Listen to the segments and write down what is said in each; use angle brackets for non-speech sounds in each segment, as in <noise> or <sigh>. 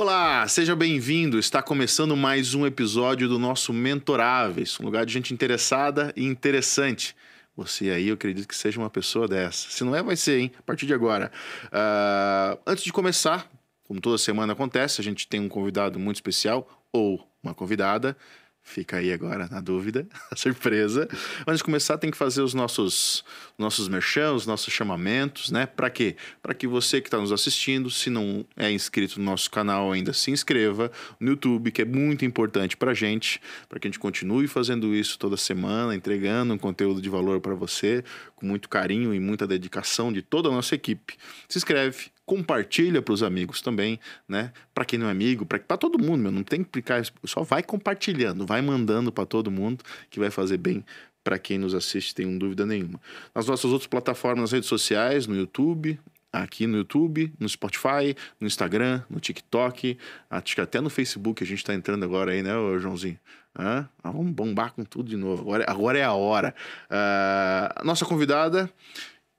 Olá, seja bem-vindo. Está começando mais um episódio do nosso Mentoráveis, um lugar de gente interessada e interessante. Você aí, eu acredito que seja uma pessoa dessa. Se não é, vai ser, hein? A partir de agora. Uh, antes de começar, como toda semana acontece, a gente tem um convidado muito especial ou uma convidada Fica aí agora na dúvida, <laughs> a surpresa. Antes de começar, tem que fazer os nossos nossos merchan, os nossos chamamentos, né? Para quê? Para que você que está nos assistindo, se não é inscrito no nosso canal ainda, se inscreva no YouTube, que é muito importante para gente, para que a gente continue fazendo isso toda semana, entregando um conteúdo de valor para você, com muito carinho e muita dedicação de toda a nossa equipe. Se inscreve, compartilha para os amigos também, né? Para quem não é amigo, para todo mundo, meu, não tem que explicar, só vai compartilhando, vai mandando para todo mundo que vai fazer bem para quem nos assiste, tenho dúvida nenhuma. Nas nossas outras plataformas, nas redes sociais, no YouTube, aqui no YouTube, no Spotify, no Instagram, no TikTok, acho que até no Facebook a gente está entrando agora aí, né, Joãozinho? Ah, vamos bombar com tudo de novo. Agora, é, agora é a hora. Ah, a nossa convidada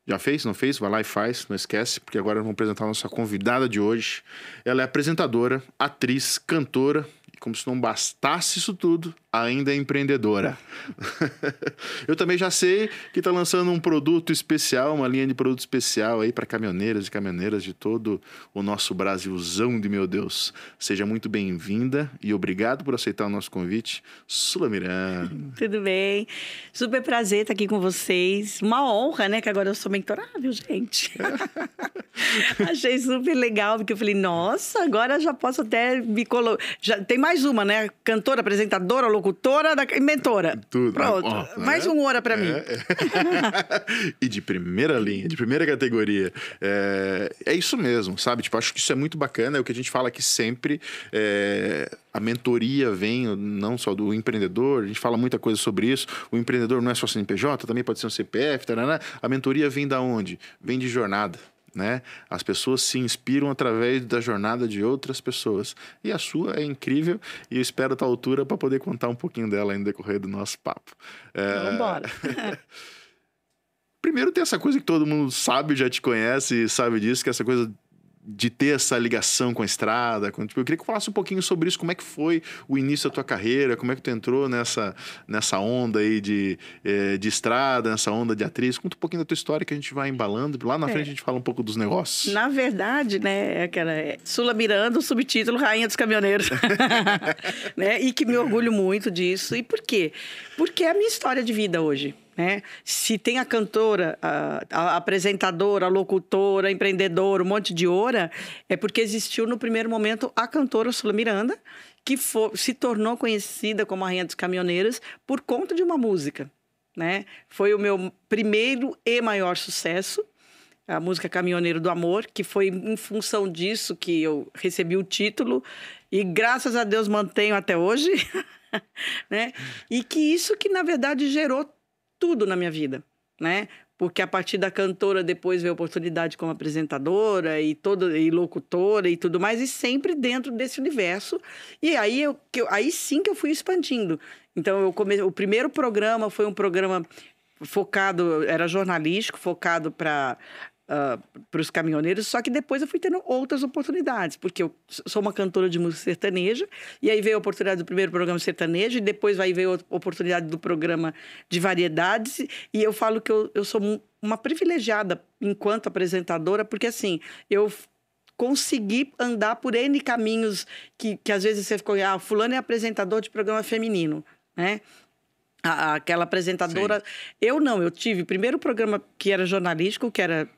já fez? Não fez? Vai lá e faz, não esquece, porque agora vamos apresentar a nossa convidada de hoje. Ela é apresentadora, atriz, cantora, e como se não bastasse isso tudo, ainda é empreendedora. <laughs> eu também já sei que está lançando um produto especial, uma linha de produto especial aí para caminhoneiras e caminhoneiras de todo o nosso Brasilzão de meu Deus. Seja muito bem-vinda e obrigado por aceitar o nosso convite, Sula Miranda. <laughs> Tudo bem? Super prazer estar tá aqui com vocês. Uma honra, né? Que agora eu sou mentorável, ah, gente. <laughs> Achei super legal, porque eu falei, nossa, agora já posso até me colocar. Já... Tem mais uma, né? Cantora, apresentadora, locutora, da mentora, Tudo. Pronto. Oh, Mais é? um hora para é. mim. É. <laughs> e de primeira linha, de primeira categoria. É, é isso mesmo, sabe? Tipo, acho que isso é muito bacana, é o que a gente fala aqui sempre. É, a mentoria vem não só do empreendedor, a gente fala muita coisa sobre isso. O empreendedor não é só CNPJ, também pode ser um CPF, tarará. A mentoria vem da onde? Vem de jornada. Né? As pessoas se inspiram através da jornada de outras pessoas. E a sua é incrível e eu espero estar à altura para poder contar um pouquinho dela no decorrer do nosso papo. É... Vamos embora. <laughs> Primeiro tem essa coisa que todo mundo sabe, já te conhece e sabe disso, que é essa coisa de ter essa ligação com a estrada. Com, tipo, eu queria que falasse um pouquinho sobre isso, como é que foi o início da tua carreira, como é que tu entrou nessa, nessa onda aí de, é, de estrada, nessa onda de atriz. Conta um pouquinho da tua história que a gente vai embalando. Lá na é. frente a gente fala um pouco dos negócios. Na verdade, né, é aquela é Sula Miranda, o subtítulo Rainha dos Caminhoneiros. <laughs> <laughs> né? E que me orgulho muito disso. E por quê? Porque é a minha história de vida hoje. Né? Se tem a cantora, a, a apresentadora, a locutora, a empreendedora, um monte de oura, é porque existiu no primeiro momento a cantora Sula Miranda, que for, se tornou conhecida como a Rainha dos Caminhoneiros por conta de uma música. Né? Foi o meu primeiro e maior sucesso, a música Caminhoneiro do Amor, que foi em função disso que eu recebi o título e graças a Deus mantenho até hoje. <laughs> né? E que isso que na verdade gerou tudo na minha vida, né? Porque a partir da cantora depois veio oportunidade como apresentadora e toda e locutora e tudo mais e sempre dentro desse universo. E aí eu, eu aí sim que eu fui expandindo. Então eu comecei, o primeiro programa foi um programa focado, era jornalístico, focado para Uh, ah, para os caminhoneiros, só que depois eu fui tendo outras oportunidades, porque eu sou uma cantora de música sertaneja, e aí veio a oportunidade do primeiro programa sertanejo, e depois vai ver a oportunidade do programa de variedades, e eu falo que eu, eu sou uma privilegiada enquanto apresentadora, porque assim, eu consegui andar por N caminhos que, que às vezes você ficou, ah, fulano é apresentador de programa feminino, né? aquela apresentadora. Sim. Eu não, eu tive o primeiro programa que era jornalístico, que era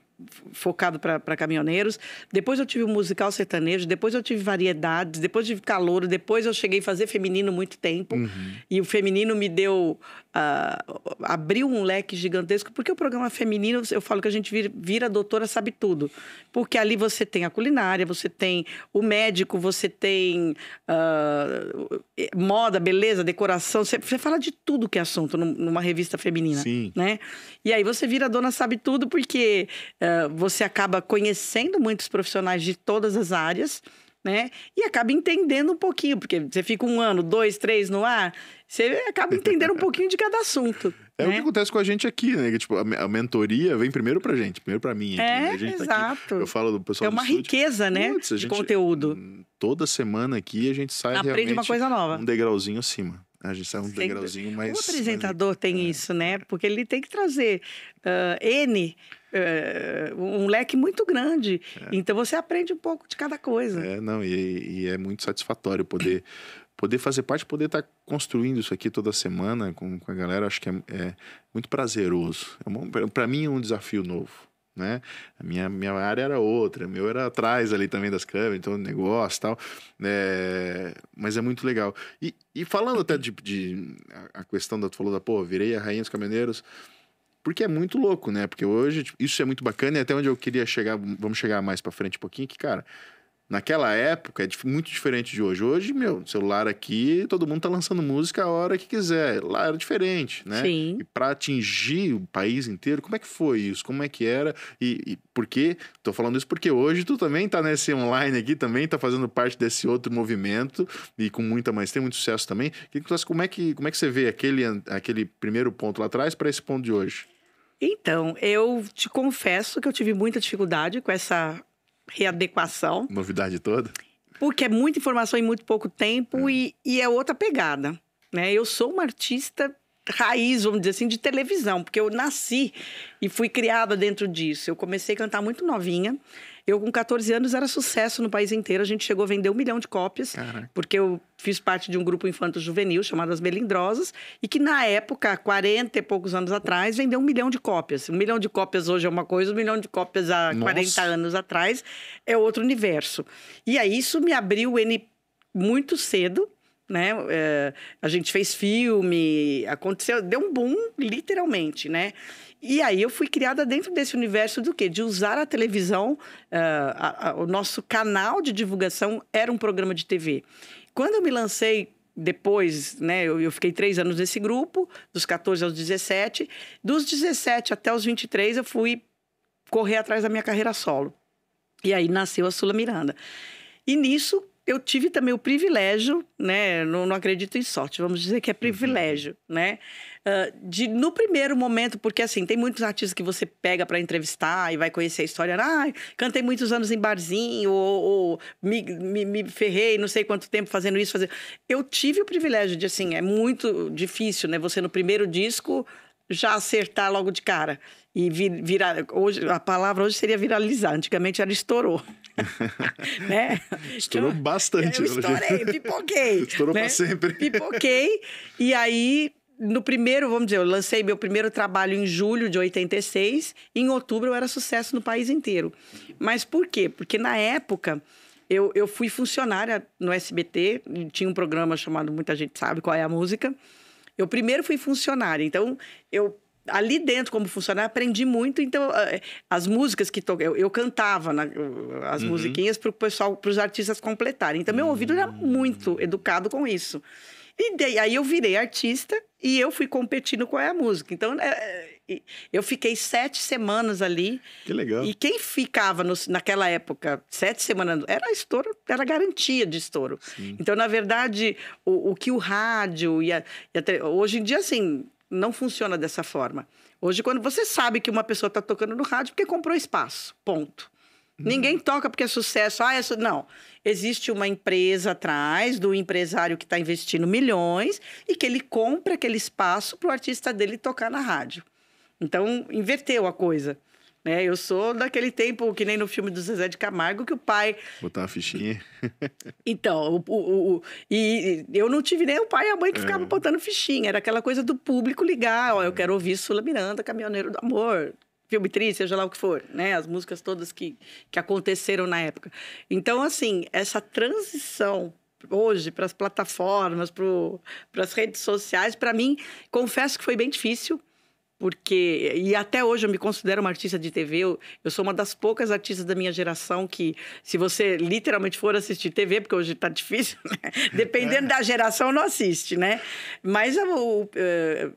focado para caminhoneiros. Depois eu tive o um musical sertanejo, depois eu tive variedades, depois tive calor, depois eu cheguei a fazer feminino muito tempo. Uhum. E o feminino me deu Uh, abriu um leque gigantesco, porque o programa feminino, eu falo que a gente vira, vira, doutora sabe tudo. Porque ali você tem a culinária, você tem o médico, você tem uh, moda, beleza, decoração, você, você, fala de tudo que é assunto numa revista feminina. Sim. Né? E aí você vira dona sabe tudo, porque uh, você acaba conhecendo muitos profissionais de todas as áreas. Né? E acaba entendendo um pouquinho, porque você fica um ano, dois, três no ar, você acaba entendendo um pouquinho de cada assunto. É né? o que né? acontece com a gente aqui, né? Que, tipo, a, mentoria vem primeiro pra gente, primeiro pra mim. Aqui, é, né? gente tá exato. Tá eu falo do pessoal É uma riqueza, né? de gente, conteúdo. Hum, toda semana aqui a gente sai Aprende uma coisa nova. um degrauzinho acima. Né? A gente sai um Sempre. degrauzinho mais... O apresentador mais... tem é. isso, né? É. Porque ele tem que trazer uh, N... Uh, um leque muito grande. É. Então você aprende um pouco de cada coisa. É, não, e, e é muito satisfatório poder poder fazer parte, poder estar tá construindo isso aqui toda semana com, com a galera, acho que é, é muito prazeroso. É para mim é um desafio novo. Né? A minha, minha área era outra, meu era atrás ali também das câmeras, então negócio e tal. É, mas é muito legal. E, e falando até de, de a, questão da tu falou da pô, virei a rainha dos caminhoneiros. Porque é muito louco, né? Porque hoje tipo, isso é muito bacana e até onde eu queria chegar, vamos chegar mais para frente um pouquinho, que cara, Naquela época é muito diferente de hoje. Hoje, meu, celular aqui, todo mundo tá lançando música a hora que quiser. Lá era diferente, né? Sim. E para atingir o país inteiro, como é que foi isso? Como é que era? E, e por quê? Tô falando isso porque hoje tu também tá nesse online aqui, também tá fazendo parte desse outro movimento e com muita mais tem muito sucesso também. Como é que, como é que você vê aquele, aquele primeiro ponto lá atrás para esse ponto de hoje? Então, eu te confesso que eu tive muita dificuldade com essa readequação. Novidade toda? Porque é muita informação em muito pouco tempo é. E, e é outra pegada. Né? Eu sou uma artista raiz, vamos dizer assim, de televisão, porque eu nasci e fui criada dentro disso. Eu comecei a cantar muito novinha. Eu, com 14 anos, era sucesso no país inteiro. A gente chegou a vender um milhão de cópias, Caraca. porque eu fiz parte de um grupo infanto-juvenil chamado As Melindrosas, e que na época, 40 e poucos anos atrás, vendeu um milhão de cópias. Um milhão de cópias hoje é uma coisa, um milhão de cópias há Nossa. 40 anos atrás é outro universo. E aí isso me abriu N muito cedo, né? É, a gente fez filme, aconteceu, deu um boom, literalmente, né? E aí eu fui criada dentro desse universo do quê? De usar a televisão, uh, a, a, o nosso canal de divulgação era um programa de TV. Quando eu me lancei depois, né, eu, eu, fiquei três anos nesse grupo, dos 14 aos 17. Dos 17 até os 23, eu fui correr atrás da minha carreira solo. E aí nasceu a Sula Miranda. E nisso eu tive também o privilégio, né, não, não acredito em sorte, vamos dizer que é privilégio, uhum. né? de no primeiro momento, porque assim, tem muitos artistas que você pega para entrevistar e vai conhecer a história. Ah, cantei muitos anos em barzinho, ou, ou me, me, me, ferrei não sei quanto tempo fazendo isso. Fazendo... Eu tive o privilégio de, assim, é muito difícil, né? Você no primeiro disco já acertar logo de cara. E vir, virar. Hoje, a palavra hoje seria viralizar. Antigamente era estourou. <laughs> né? Estourou então, bastante. Eu estourei, pipoquei. Estourou né? para sempre. Pipoquei. E aí no primeiro, vamos dizer, eu lancei meu primeiro trabalho em julho de 86, em outubro eu era sucesso no país inteiro. Mas por quê? Porque na época eu, eu fui funcionária no SBT, tinha um programa chamado Muita Gente Sabe Qual é a Música. Eu primeiro fui funcionária, então eu ali dentro como funcionária aprendi muito então ah, as músicas que to... eu, eu cantava na... Né, as uhum. musiquinhas para o pessoal para os artistas completarem então meu ouvido era uhum. muito educado com isso e daí, aí eu virei artista e eu fui competindo qual é a música. Então, é, é, eu fiquei sete semanas ali. Que legal. E quem ficava no, naquela época, sete semanas, era estouro, era garantia de estouro. Sim. Então, na verdade, o, o, que o rádio e, a, e a, Hoje em dia, assim, não funciona dessa forma. Hoje, quando você sabe que uma pessoa está tocando no rádio, porque comprou espaço, ponto. Ninguém toca porque é sucesso. Ah, é su... Não. Existe uma empresa atrás do empresário que está investindo milhões e que ele compra aquele espaço para o artista dele tocar na rádio. Então, inverteu a coisa. Né? Eu sou daquele tempo, que nem no filme do Zezé de Camargo, que o pai. Botar a fichinha. <laughs> então, o, o, o, e eu não tive nem o pai e a mãe que é. ficavam é. botando fichinha. Era aquela coisa do público ligar: ó, eu quero ouvir Sula Miranda, Caminhoneiro do Amor filme triste, seja lá o que for, né? As músicas todas que, que aconteceram na época. Então, assim, essa transição hoje para as plataformas, para as redes sociais, para mim, confesso que foi bem difícil porque e até hoje eu me considero uma artista de TV. Eu, eu, sou uma das poucas artistas da minha geração que, se você literalmente for assistir TV, porque hoje está difícil, <laughs> né? dependendo é. da geração não assiste, né? Mas eh,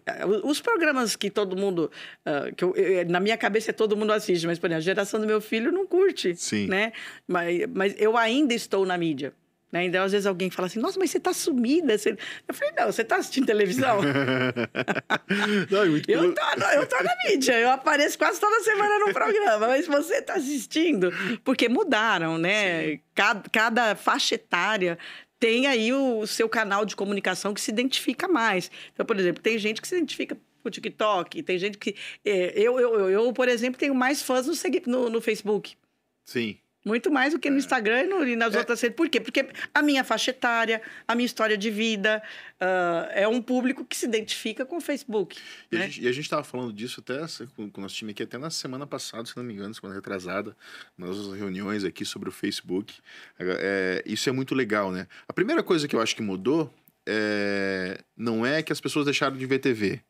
os programas que todo mundo, uh, que eu, eu, eh, na minha cabeça é todo mundo assiste, mas por exemplo, a geração do meu filho não curte, Sim. né? Mas, mas eu ainda estou na mídia. Né? Então, às vezes alguém fala assim, nossa, mas você tá sumida. Você... Eu falei, não, você tá assistindo televisão? <laughs> não, é muito... eu, tô, eu tô na mídia, eu apareço quase toda semana no programa, mas você tá assistindo? Porque mudaram, né? Cada, cada faixa etária tem aí o seu canal de comunicação que se identifica mais. Então, por exemplo, tem gente que se identifica com o TikTok, tem gente que... É, eu, eu, eu, por exemplo, tenho mais fãs no, no, no Facebook. Sim. Muito mais do que no é. Instagram e, no, e nas é. outras redes. Por quê? Porque a minha faixa etária, a minha história de vida, uh, é um público que se identifica com o Facebook. E, né? a, gente, estava falando disso até assim, com, com o nosso time aqui, até na semana passada, se não me engano, semana retrasada, nas reuniões aqui sobre o Facebook. É, isso é muito legal, né? A primeira coisa que eu acho que mudou é, não é que as pessoas deixaram de ver TV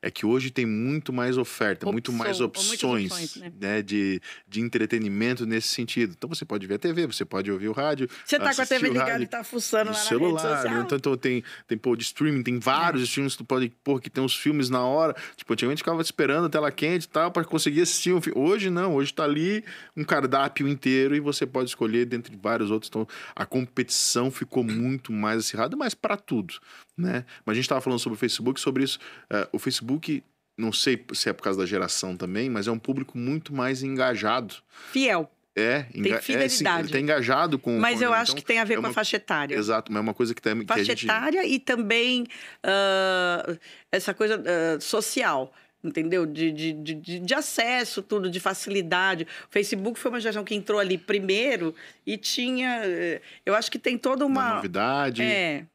é que hoje tem muito mais oferta, Opção, muito mais opções, opções né? né? de, de entretenimento nesse sentido. Então você pode ver a TV, você pode ouvir o rádio. Você tá com a TV ligada e tá fuçando lá no celular. Né? Então, então, tem, tem pô, de streaming, tem vários é. que tu pode, pô, que tem uns filmes na hora. Tipo, antigamente ficava esperando a tela quente e tal para conseguir assistir um filme. Hoje não, hoje tá ali um cardápio inteiro e você pode escolher dentre vários outros. Então a competição ficou muito mais acirrada, mas para tudo. Né? Mas a gente estava falando sobre o Facebook, sobre isso. Uh, o Facebook, não sei se é por causa da geração também, mas é um público muito mais engajado. Fiel. É, enga é, tem fidelidade. É, sim, engajado com. Mas com, eu acho então que tem a ver é com a faixa etária. Exato, mas é uma coisa que tem. Faixa que gente... etária e também uh, essa coisa uh, social entendeu? De, de, de, de, acesso, tudo, de facilidade. O Facebook foi uma geração que entrou ali primeiro e tinha. Eh, eu acho que tem toda uma. Uma novidade. É.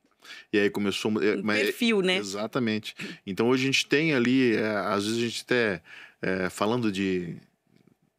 E aí começou. É, um mas, é perfil, né? Exatamente. Então hoje a gente tem ali, é, às vezes a gente até é, falando de.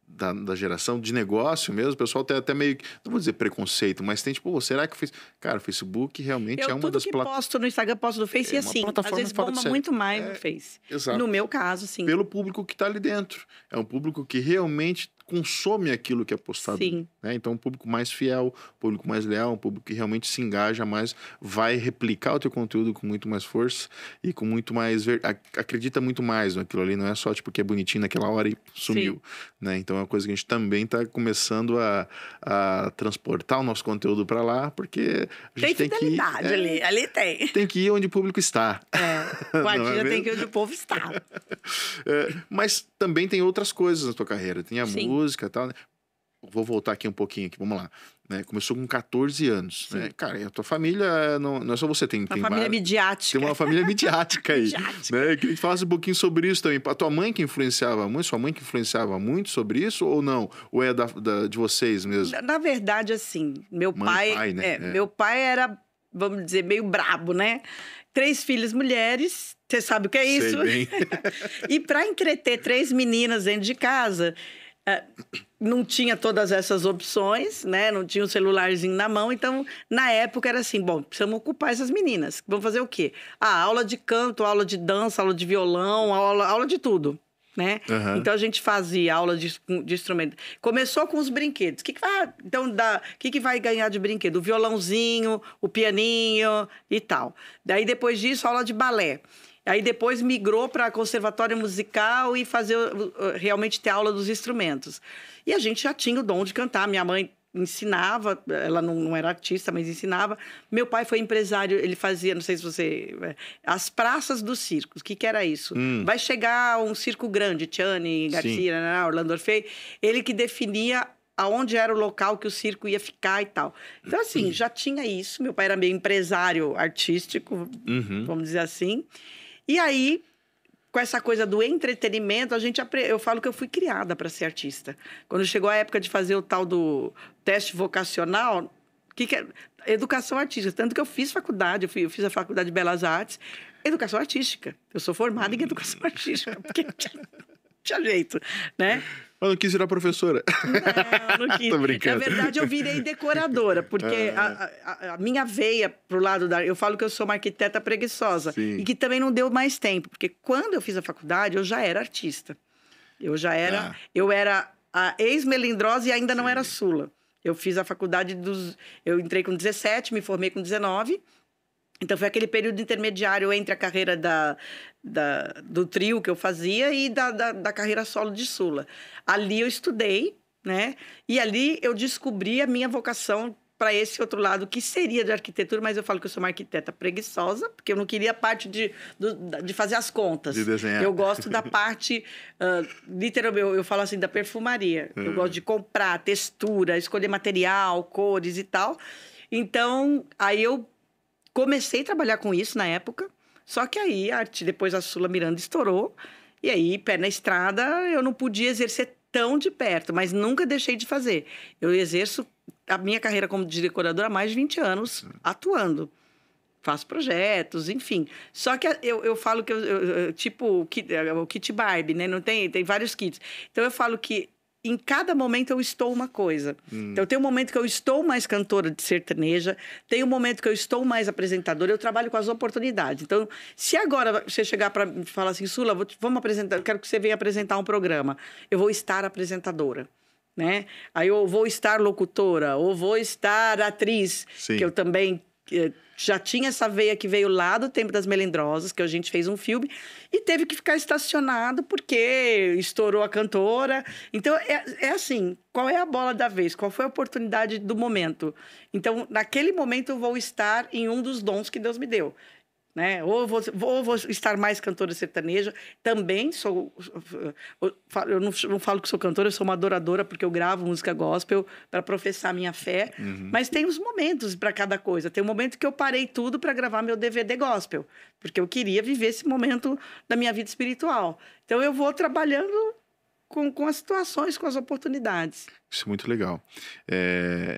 Da, da, geração de negócio mesmo, o pessoal tem até meio não vou dizer preconceito, mas tem tipo, será que fez? Cara, o Facebook realmente eu, é uma das plataformas. posto no Instagram, posto no Face é, e assim, às vezes bomba muito mais é, no Face. Exato. No meu caso, sim. Pelo público que está ali dentro. É um público que realmente consome aquilo que é postado sim. Né? Então, um público mais fiel, um público mais leal, um público que realmente se engaja mais, vai replicar o teu conteúdo com muito mais força e com muito mais. Ver... acredita muito mais naquilo ali, não é só tipo que é bonitinho naquela hora e sumiu. Né? Então, é uma coisa que a gente também está começando a, a, transportar o nosso conteúdo para lá, porque a gente tem, tem que. Ir, é, ali, ali tem. Tem que ir onde o público está. É, guardinha <laughs> é tem que ir onde o povo está. <laughs> é, mas também tem outras coisas na tua carreira, tem a Sim. música e tal. Né? vou voltar aqui um pouquinho aqui, vamos lá. Né? Começou com 14 anos. Né? Cara, a tua família não, não é só você, tem uma tem família várias, midiática. Tem uma família midiática aí. <laughs> Né? midiática. Né? um pouquinho sobre isso também. A tua mãe que influenciava muito, sua mãe que influenciava muito sobre isso ou não? Ou é da, da de vocês mesmo? Na, na verdade, assim, meu mãe, pai. pai né? é, é. Meu pai era, vamos dizer, meio brabo, né? Três filhas mulheres, você sabe o que é isso? <laughs> e para entreter três meninas dentro de casa é, não tinha todas essas opções, né? Não tinha o um celularzinho na mão. Então, na época era assim, bom, precisamos ocupar essas meninas. Vamos fazer o quê? Ah, aula de canto, aula de dança, aula de violão, aula, aula de tudo. Né? Uhum. Então a gente fazia aula de, de, instrumento. Começou com os brinquedos. O que, que, vai, então, dá, que, que vai ganhar de brinquedo? O violãozinho, o pianinho e tal. Daí depois disso, aula de balé. Aí depois migrou para conservatório musical e fazer uh, uh, realmente ter aula dos instrumentos. E a gente já tinha o dom de cantar. Minha mãe ensinava, ela não, não, era artista, mas ensinava. Meu pai foi empresário, ele fazia, não sei se você. Eh, as praças dos circos, o que, que era isso? Hum. Vai chegar um circo grande, Tiani, Garcia, né, né Orlando Orfei, ele que definia aonde era o local que o circo ia ficar e tal. Então, assim, uhum. já tinha isso. Meu pai era meio empresário artístico, uhum. vamos dizer assim. E aí, com essa coisa do entretenimento, a gente eu falo que eu fui criada para ser artista. Quando chegou a época de fazer o tal do teste vocacional, que, que é educação artística, tanto que eu fiz faculdade, eu, fui, eu fiz a faculdade de Belas Artes, educação artística. Eu sou formada em educação <laughs> artística, porque tinha jeito, né? Eu não quis virar professora. Não, não <laughs> quis. Tô brincando. Na verdade, eu virei decoradora, porque ah. <laughs> a, a, a, minha veia pro lado da. Eu falo que eu sou uma arquiteta preguiçosa. Sim. E que também não deu mais tempo, porque quando eu fiz a faculdade, eu já era artista. Eu já era. Ah. Eu era a ex-melindrosa e ainda Sim. não era sula. Eu fiz a faculdade dos. Eu entrei com 17, me formei com 19 então foi aquele período intermediário entre a carreira da, da do trio que eu fazia e da, da, da, carreira solo de Sula. Ali eu estudei, né? E ali eu descobri a minha vocação para esse outro lado que seria de arquitetura, mas eu falo que eu sou uma arquiteta preguiçosa, porque eu não queria a parte de, do, de fazer as contas. De desenhar. Eu gosto da parte, uh, literalmente, eu, eu, falo assim, da perfumaria. Hum. Eu é. gosto de comprar textura, escolher material, cores e tal. Então, aí eu Comecei a trabalhar com isso na época, só que aí a, arte depois a Sula Miranda estourou, e aí, pé na estrada, eu não podia exercer tão de perto, mas nunca deixei de fazer. Eu exerço a minha carreira como decoradora há mais de 20 anos, atuando faço projetos, enfim. Só que eu, eu falo que eu, eu tipo o kit, o kit Barbie, né? Não tem, tem vários kits. Então eu falo que em cada momento eu estou uma coisa. Hum. Então tem um momento que eu estou mais cantora de sertaneja, tem um momento que eu estou mais apresentadora, eu trabalho com as oportunidades. Então, se agora você chegar para falar assim, Sula, te, vamos apresentar, eu quero que você venha apresentar um programa, eu vou estar apresentadora. Né? Aí eu vou estar locutora, ou vou estar atriz, Sim. que eu também eh, já tinha essa veia que veio lá do tempo das melindrosas, que a gente fez um filme, e teve que ficar estacionado porque estourou a cantora. Então, é, é assim, qual é a bola da vez? Qual foi a oportunidade do momento? Então, naquele momento eu vou estar em um dos dons que Deus me deu né? Ou vou, ou vou estar mais cantora sertaneja. Também sou. Eu não, não falo que sou cantora, eu sou uma adoradora, porque eu gravo música gospel para professar minha fé. Uhum. Mas tem os momentos para cada coisa. Tem um momento que eu parei tudo para gravar meu DVD gospel, porque eu queria viver esse momento da minha vida espiritual. Então eu vou trabalhando com, com as situações, com as oportunidades. Isso é muito legal. É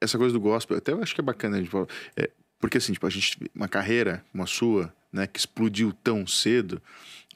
essa coisa do gospel, até eu acho que é bacana a gente falar. É, porque assim, tipo, a gente, uma carreira como a sua, né, que explodiu tão cedo,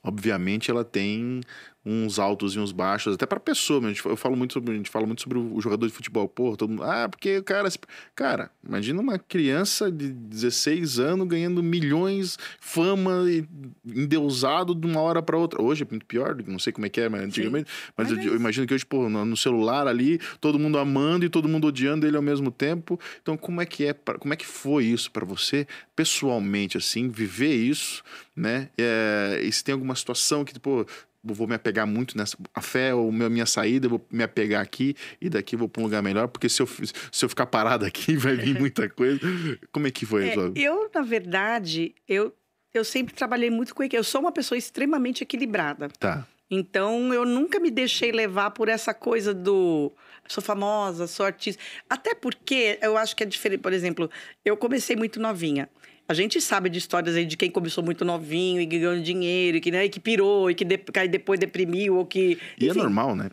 obviamente ela tem uns altos e uns baixos, até para pessoa, mesmo. eu falo muito sobre, a gente fala muito sobre o jogador de futebol, porra, todo mundo, ah, porque o cara, cara, imagina uma criança de 16 anos ganhando milhões, fama e endeusado de uma hora para outra. Hoje é muito pior, não sei como é que é, mas antigamente, Sim. mas, mas eu, é eu, imagino que hoje, pô, no celular ali, todo mundo amando e todo mundo odiando ele ao mesmo tempo. Então, como é que é, como é que foi isso para você pessoalmente assim, viver isso, né? É, e se tem alguma situação que, pô, vou me apegar muito nessa. A fé ou minha saída, eu vou me apegar aqui e daqui eu vou para um lugar melhor, porque se eu, se eu ficar parado aqui <laughs> vai vir muita coisa. Como é que foi? É, eu, na verdade, eu, eu sempre trabalhei muito com. Eu sou uma pessoa extremamente equilibrada. Tá. Então, eu nunca me deixei levar por essa coisa do sou famosa, sou artista. Até porque eu acho que é diferente. Por exemplo, eu comecei muito novinha. A gente sabe de histórias aí de quem começou muito novinho e ganhou dinheiro, e que, né, e que pirou, e que de, depois deprimiu, ou que. Enfim. E é normal, né?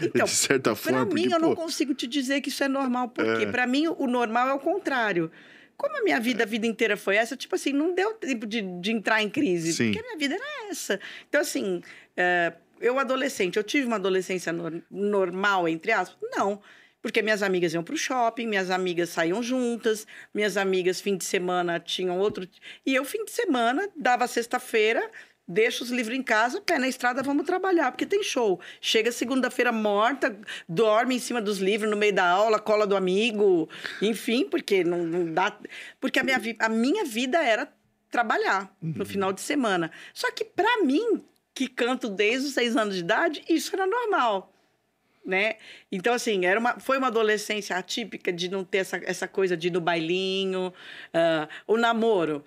É, então, <laughs> de certa forma. Pra mim, porque, eu pô... não consigo te dizer que isso é normal, porque é. para mim o normal é o contrário. Como a minha vida, a vida inteira foi essa, tipo assim, não deu tempo de, de entrar em crise, Sim. porque a minha vida era essa. Então, assim, eh, eu adolescente, eu tive uma adolescência normal, entre aspas? Não. Não porque minhas amigas iam para o shopping, minhas amigas saíam juntas, minhas amigas fim de semana tinham outro. E eu, fim de semana, dava sexta-feira, deixo os livros em casa, pé na estrada, vamos trabalhar, porque tem show. Chega segunda-feira morta, dorme em cima dos livros, no meio da aula, cola do amigo, enfim, porque não, não dá. Porque a minha, a minha vida era trabalhar uhum. no final de semana. Só que, para mim, que canto desde os seis anos de idade, isso era normal né? Então, assim, era uma, foi uma adolescência atípica de não ter essa, essa coisa de ir no bailinho. Uh, o namoro.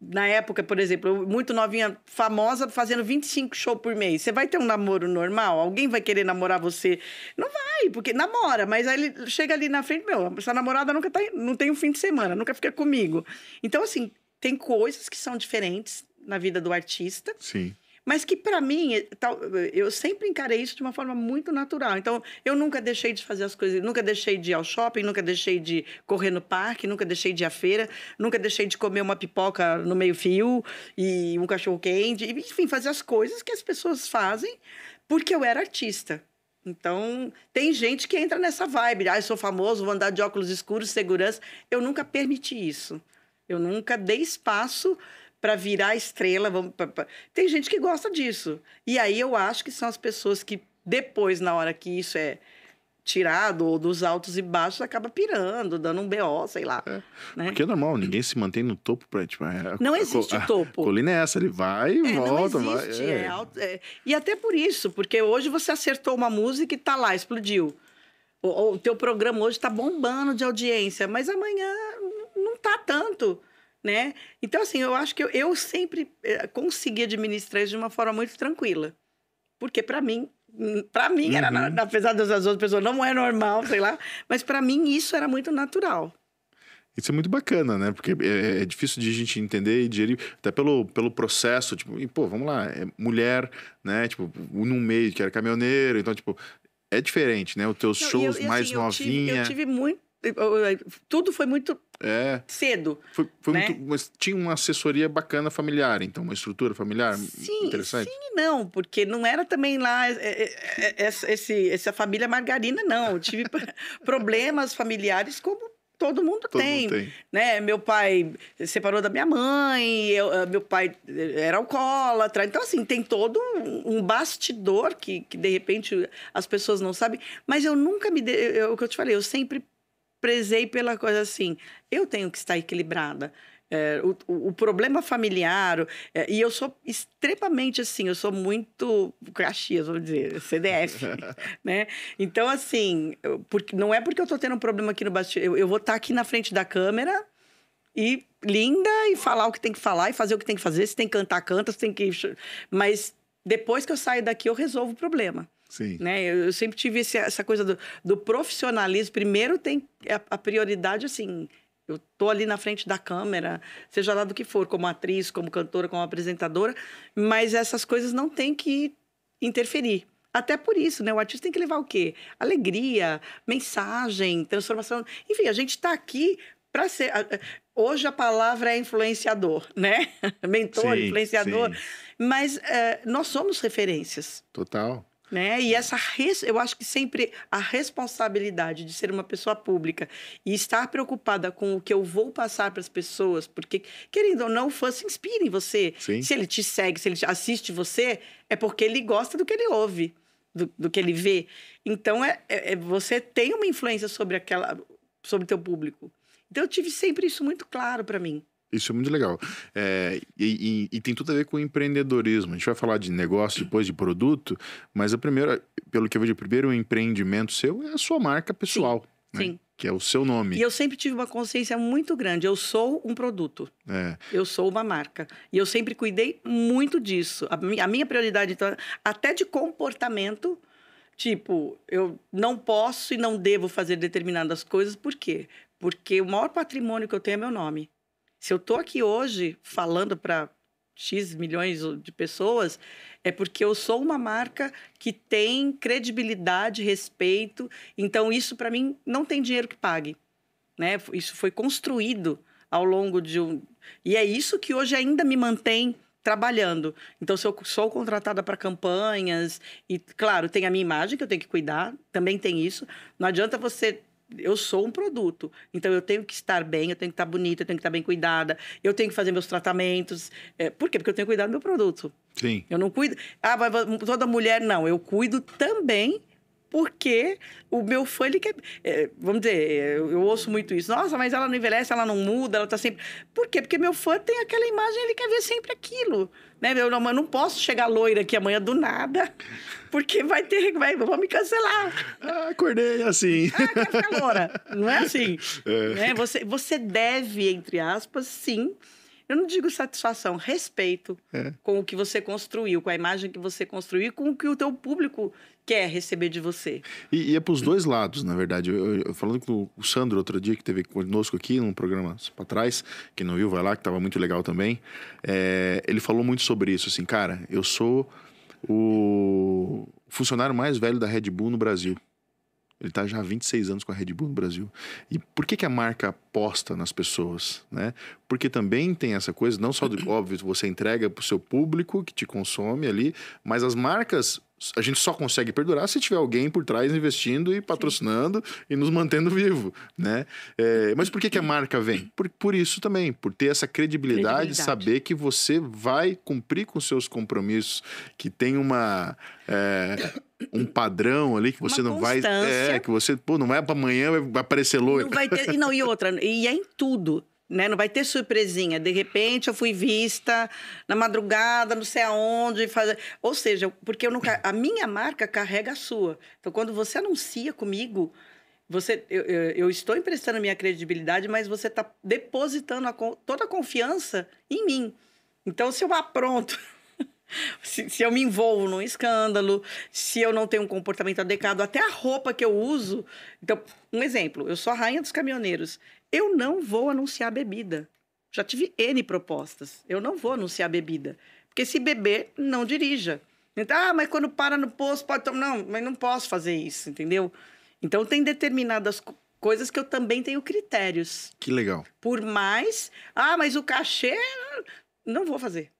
Na época, por exemplo, muito novinha, famosa, fazendo 25 shows por mês. Você vai ter um namoro normal? Alguém vai querer namorar você? Não vai, porque namora, mas aí ele chega ali na frente, meu, essa namorada nunca tá, não tem um fim de semana, nunca fica comigo. Então, assim, tem coisas que são diferentes na vida do artista. Sim mas que para mim, eh, eh, eu sempre encarei isso de uma forma muito natural. Então, eu nunca deixei de fazer as coisas, nunca deixei de ir ao shopping, nunca deixei de correr no parque, nunca deixei de ir à feira, nunca deixei de comer uma pipoca no meio-fio e um cachorro quente, enfim, fazer as coisas que as pessoas fazem porque eu era artista. Então, tem gente que entra nessa vibe. Ah, eu sou famoso, vou andar de óculos escuros, segurança. Eu nunca permiti isso. Eu nunca dei espaço para virar estrela. Vamos pra, pra... Tem gente que gosta disso. E aí eu acho que são as pessoas que depois, na hora que isso é tirado ou dos altos e baixos, acaba pirando, dando um BO, sei lá. É, né? Porque é normal, ninguém se mantém no topo pra, tipo, é, Não existe a, topo. A colina é essa, ele vai e é, volta. Não existe, vai, é, é. Alto, é. E até por isso, porque hoje você acertou uma música e tá lá, explodiu. O, o teu programa hoje tá bombando de audiência, mas amanhã não tá tanto né? Então, assim, eu acho que eu, eu sempre eh, consegui administrar isso de uma forma muito tranquila. Porque, para mim, hum, para mim uhum. era, apesar das outras pessoas, não é normal, sei lá, mas para mim isso era muito natural. Isso é muito bacana, né? Porque é, é, é, difícil de a gente entender e digerir, até pelo, pelo processo, tipo, e, pô, vamos lá, é mulher, né? Tipo, num meio que era caminhoneiro, então, tipo, é diferente, né? Os teus shows eu, eu, mais assim, novinha. Eu tive, eu tive muito. Tudo foi muito é. Cedo. Foi, foi né? muito, mas tinha uma assessoria bacana familiar, então, uma estrutura familiar sim, interessante? Sim, não, porque não era também lá é, é, é, essa, esse, essa família margarina, não. Tive <laughs> problemas familiares como todo mundo todo tem, mundo tem. Né? Meu pai separou da minha mãe, eu, ah, meu pai eh, era alcoólatra. Então, assim, tem todo um, bastidor que, que, de repente, as pessoas não sabem. Mas eu nunca me... De... Eu, o que eu te falei, eu sempre prezei pela coisa assim, eu tenho que estar equilibrada. É, o, o, problema familiar, é, e eu sou extremamente assim, eu sou muito Caxias, vamos dizer, CDF, <laughs> né? Então, assim, eu, porque, não é porque eu tô tendo um problema aqui no bastidor, eu, eu vou estar tá aqui na frente da câmera e linda e falar o que tem que falar e fazer o que tem que fazer, se tem que cantar, canta, se tem que... Mas depois que eu saio daqui, eu resolvo o problema. Sim. Né? Eu, sempre tive esse, essa coisa do, do, profissionalismo. Primeiro tem a, a prioridade, assim, eu tô ali na frente da câmera, seja lá do que for, como atriz, como cantora, como apresentadora, mas essas coisas não tem que interferir. Até por isso, né? O artista tem que levar o quê? Alegria, mensagem, transformação. Enfim, a gente está aqui para ser. Hoje a palavra é influenciador, né? <laughs> Mentor, sim, influenciador. Sim. Mas é, nós somos referências. Total. Né? E essa res... eu acho que sempre a responsabilidade de ser uma pessoa pública e estar preocupada com o que eu vou passar para as pessoas, porque querendo ou não, o fã se inspira em você. Sim. Se ele te segue, se ele assiste você, é porque ele gosta do que ele ouve, do, do que ele vê. Então é, é, é você tem uma influência sobre aquela sobre teu público. Então eu tive sempre isso muito claro para mim. Isso é muito legal. É, e, e, e, tem tudo a ver com empreendedorismo. A gente vai falar de negócio depois de produto, mas a primeira, pelo que eu vejo, o primeiro empreendimento seu é a sua marca pessoal. Sim. Né? Sim. Que é o seu nome. E eu sempre tive uma consciência muito grande. Eu sou um produto. É. Eu sou uma marca. E eu sempre cuidei muito disso. A, a minha prioridade, então, até de comportamento, tipo, eu não posso e não devo fazer determinadas coisas, por quê? Porque o maior patrimônio que eu tenho é meu nome. Se eu tô aqui hoje falando para X milhões de pessoas, é porque eu sou uma marca que tem credibilidade, respeito. Então, isso para mim não tem dinheiro que pague. Né? Isso foi construído ao longo de um. E é isso que hoje ainda me mantém trabalhando. Então, se eu sou contratada para campanhas, e claro, tem a minha imagem que eu tenho que cuidar, também tem isso. Não adianta você eu sou um produto. Então eu tenho que estar bem, eu tenho que estar bonita, eu tenho que estar bem cuidada, eu tenho que fazer meus tratamentos. É, por quê? Porque eu tenho que cuidar do meu produto. Sim. Eu não cuido. Ah, mas toda mulher não. Eu cuido também porque o meu fã, ele quer. É, vamos dizer, eu, ouço muito isso. Nossa, mas ela não envelhece, ela não muda, ela tá sempre. Por quê? Porque meu fã tem aquela imagem, ele quer ver sempre aquilo. Né? Eu não, eu não posso chegar loira aqui amanhã do nada, porque vai ter. Vai, vão me cancelar. Ah, acordei é assim. Ah, quer ficar loura. Não é assim. <laughs> É. Né? Você, você deve, entre aspas, sim eu não digo satisfação, respeito é. com o que você construiu, com a imagem que você construiu, com o que o teu público quer receber de você. E, e é para os dois lados, na verdade. Eu, eu, falando com o Sandro outro dia, que teve conosco aqui num programa para trás, que não viu vai lá, que estava muito legal também, é, ele falou muito sobre isso, assim, cara, eu sou o funcionário mais velho da Red Bull no Brasil. Ele está já há 26 anos com a Red Bull no Brasil. E por que, que a marca aposta nas pessoas? Né? Porque também tem essa coisa, não só, do, <clears throat> óbvio, você entrega para o seu público que te consome ali, mas as marcas, a gente só consegue perdurar se tiver alguém por trás investindo e patrocinando e nos mantendo vivo. Né? É, mas por que, que a marca vem? Por, por isso também, por ter essa credibilidade, saber que você vai cumprir com seus compromissos, que tem uma. É, um padrão ali que você Uma não vai. É, que você, pô, não é para amanhã, vai aparecer louco Não vai ter, não, e <laughs> outra, e é em tudo. Né? Não vai ter surpresinha. De repente eu fui vista na madrugada, não sei aonde. Faz... Ou seja, porque eu nunca. A minha marca carrega a sua. Então, quando você anuncia comigo, você eu, eu estou emprestando a minha credibilidade, mas você está depositando a, toda a confiança em mim. Então, se eu apronto se, se, eu me envolvo num escândalo, se eu não tenho um comportamento adequado, até a roupa que eu uso. Então, um exemplo, eu sou a rainha dos caminhoneiros. Eu não vou anunciar bebida. Já tive N propostas. Eu não vou anunciar bebida. Porque se beber, não dirija. Então, ah, mas quando para no posto, pode tomar. Não, mas não posso fazer isso, entendeu? Então, tem determinadas coisas que eu também tenho critérios. Que legal. Por mais, ah, mas o cachê, não vou fazer.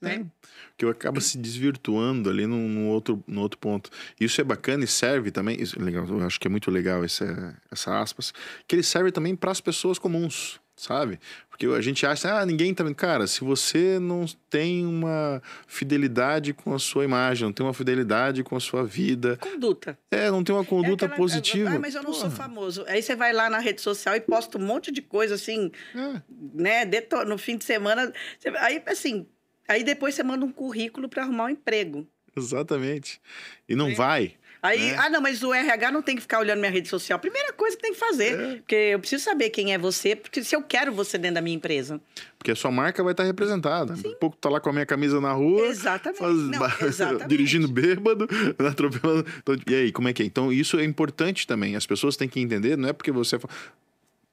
Tem. Né? É. Que acaba se desvirtuando ali num, num, outro, num outro ponto. Isso é bacana e serve também. Isso, é legal, eu acho que é muito legal essa, essa aspas. Que ele serve também para as pessoas comuns, sabe? Porque a gente acha, ah, ninguém tá. Cara, se você não tem uma fidelidade com a sua imagem, não tem uma fidelidade com a sua vida. Conduta. É, não tem uma é conduta é aquela... positiva. Ah, mas eu não Porra. sou famoso. Aí você vai lá na rede social e posta um monte de coisa assim, é. né? No fim de semana. Aí, assim, Aí depois você manda um currículo para arrumar um emprego. Exatamente. E não é. vai. Aí, né? ah, não, mas o RH não tem que ficar olhando minha rede social. Primeira coisa que tem que fazer, é. porque eu preciso saber quem é você, porque se eu quero você dentro da minha empresa. Porque a sua marca vai estar representada. Sim. Um pouco tá lá com a minha camisa na rua. Exatamente. Faz... Não, <laughs> exatamente. dirigindo bêbado, <laughs> atropelando. Então, e aí, como é que é? Então, isso é importante também. As pessoas têm que entender, não é porque você é